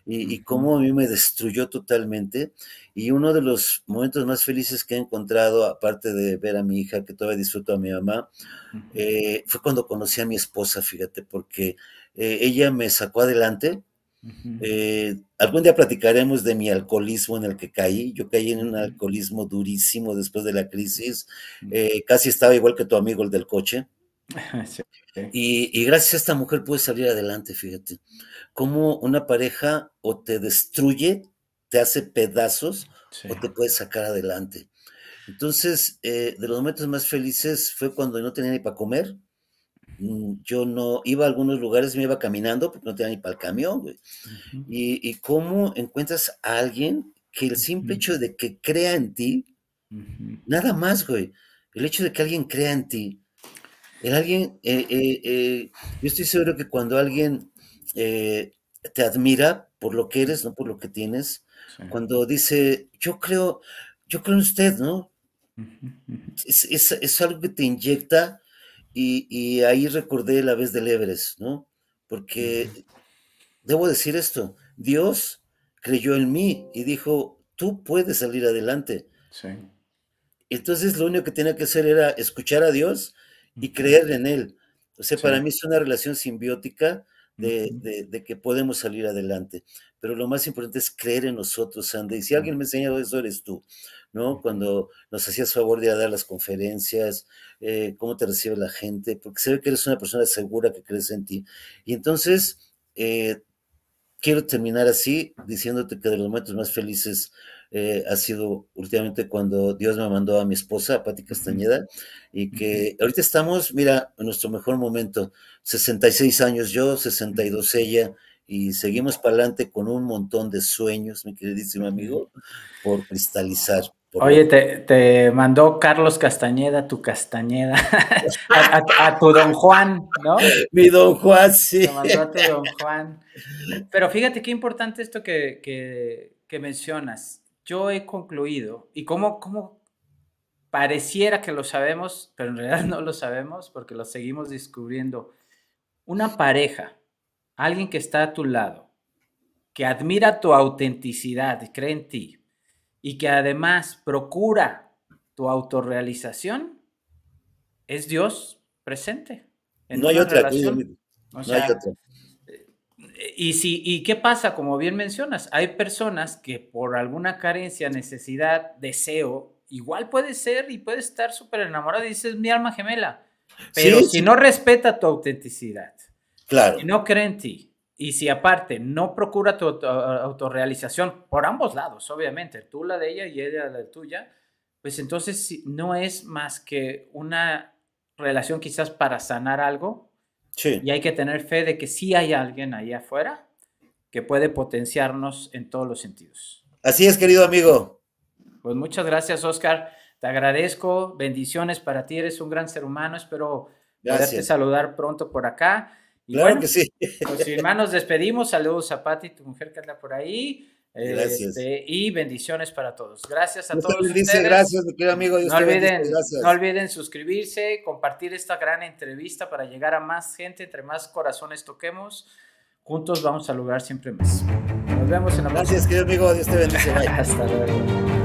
Y, cómo a mí me destruyó totalmente. Y uno de los momentos más felices que he encontrado, aparte de ver a mi hija, que todavía disfruto a mi mamá, eh, fue cuando conocí a mi esposa, fíjate, porque eh, ella me sacó adelante. Eh, algún día platicaremos de mi alcoholismo en el que caí. Yo caí en un alcoholismo durísimo después de la crisis. Eh, casi estaba igual que tu amigo, el del coche. y, gracias a esta mujer pude salir adelante, fíjate. como una pareja o te destruye, te hace pedazos, o te puede sacar adelante. Entonces, de los momentos más felices fue cuando no tenía ni para comer, Mm, yo no iba a algunos lugares, me iba caminando porque no tenía ni para el camión, y, cómo encuentras a alguien que el simple hecho de que crea en ti, nada más, güey, el hecho de que alguien crea en ti, el alguien, eh, eh, eh, yo estoy seguro que cuando alguien te admira por lo que eres, no por lo que tienes, cuando dice, yo creo, yo creo en usted, ¿no? es algo que te inyecta y, ahí recordé la vez del Everest, ¿no? Porque debo decir esto, Dios creyó en mí y dijo, tú puedes salir adelante. Entonces lo único que tenía que hacer era escuchar a Dios y creer en Él. O sea, para mí es una relación simbiótica de, que podemos salir adelante. Pero lo más importante es creer en nosotros, Andy. Y si alguien me ha enseñado eso, eres tú. ¿no? Cuando nos hacías favor de dar las conferencias, eh, cómo te recibe la gente, porque se ve que eres una persona segura que crees en ti. Y entonces, eh, quiero terminar así, diciéndote que de los momentos más felices eh, ha sido últimamente cuando Dios me mandó a mi esposa, a Pati Castañeda, y que ahorita estamos, mira, en nuestro mejor momento, 66 años yo, 62 ella, y seguimos para adelante con un montón de sueños, mi queridísimo amigo, por cristalizar. Oye, te, mandó Carlos Castañeda, tu Castañeda, a, tu don Juan, ¿no? Mi don Juan, sí. Te mandó a tu don Juan. Pero fíjate qué importante esto que, mencionas. Yo he concluido, y cómo, cómo pareciera que lo sabemos, pero en realidad no lo sabemos porque lo seguimos descubriendo. Una pareja, alguien que está a tu lado, que admira tu autenticidad y cree en ti, y que además procura tu autorrealización, es Dios presente. no, hay otra, eh, Y, si, ¿Y qué pasa? Como bien mencionas, hay personas que por alguna carencia, necesidad, deseo, igual puede ser y puede estar súper enamorada y dices, mi alma gemela. Pero si no respeta tu autenticidad, claro. no cree en ti, y si aparte no procura tu autorrealización por ambos lados, obviamente, tú la de ella y ella la tuya, pues entonces no es más que una relación quizás para sanar algo. Sí. Y hay que tener fe de que sí hay alguien ahí afuera que puede potenciarnos en todos los sentidos. Así es, querido amigo. Pues muchas gracias, Oscar. Te agradezco. Bendiciones para ti. Eres un gran ser humano. Espero gracias. saludar pronto por acá bueno, sí. Pues hermanos despedimos. Saludos a Pati, tu mujer que anda por ahí. Este, y bendiciones para todos. Gracias a todos. gracias, querido amigo. no, olviden, suscribirse, compartir esta gran entrevista para llegar a más gente. Entre más corazones toquemos, juntos vamos a lograr siempre más. Nos vemos en la Gracias, querido amigo. Dios te bendiga. Hasta luego.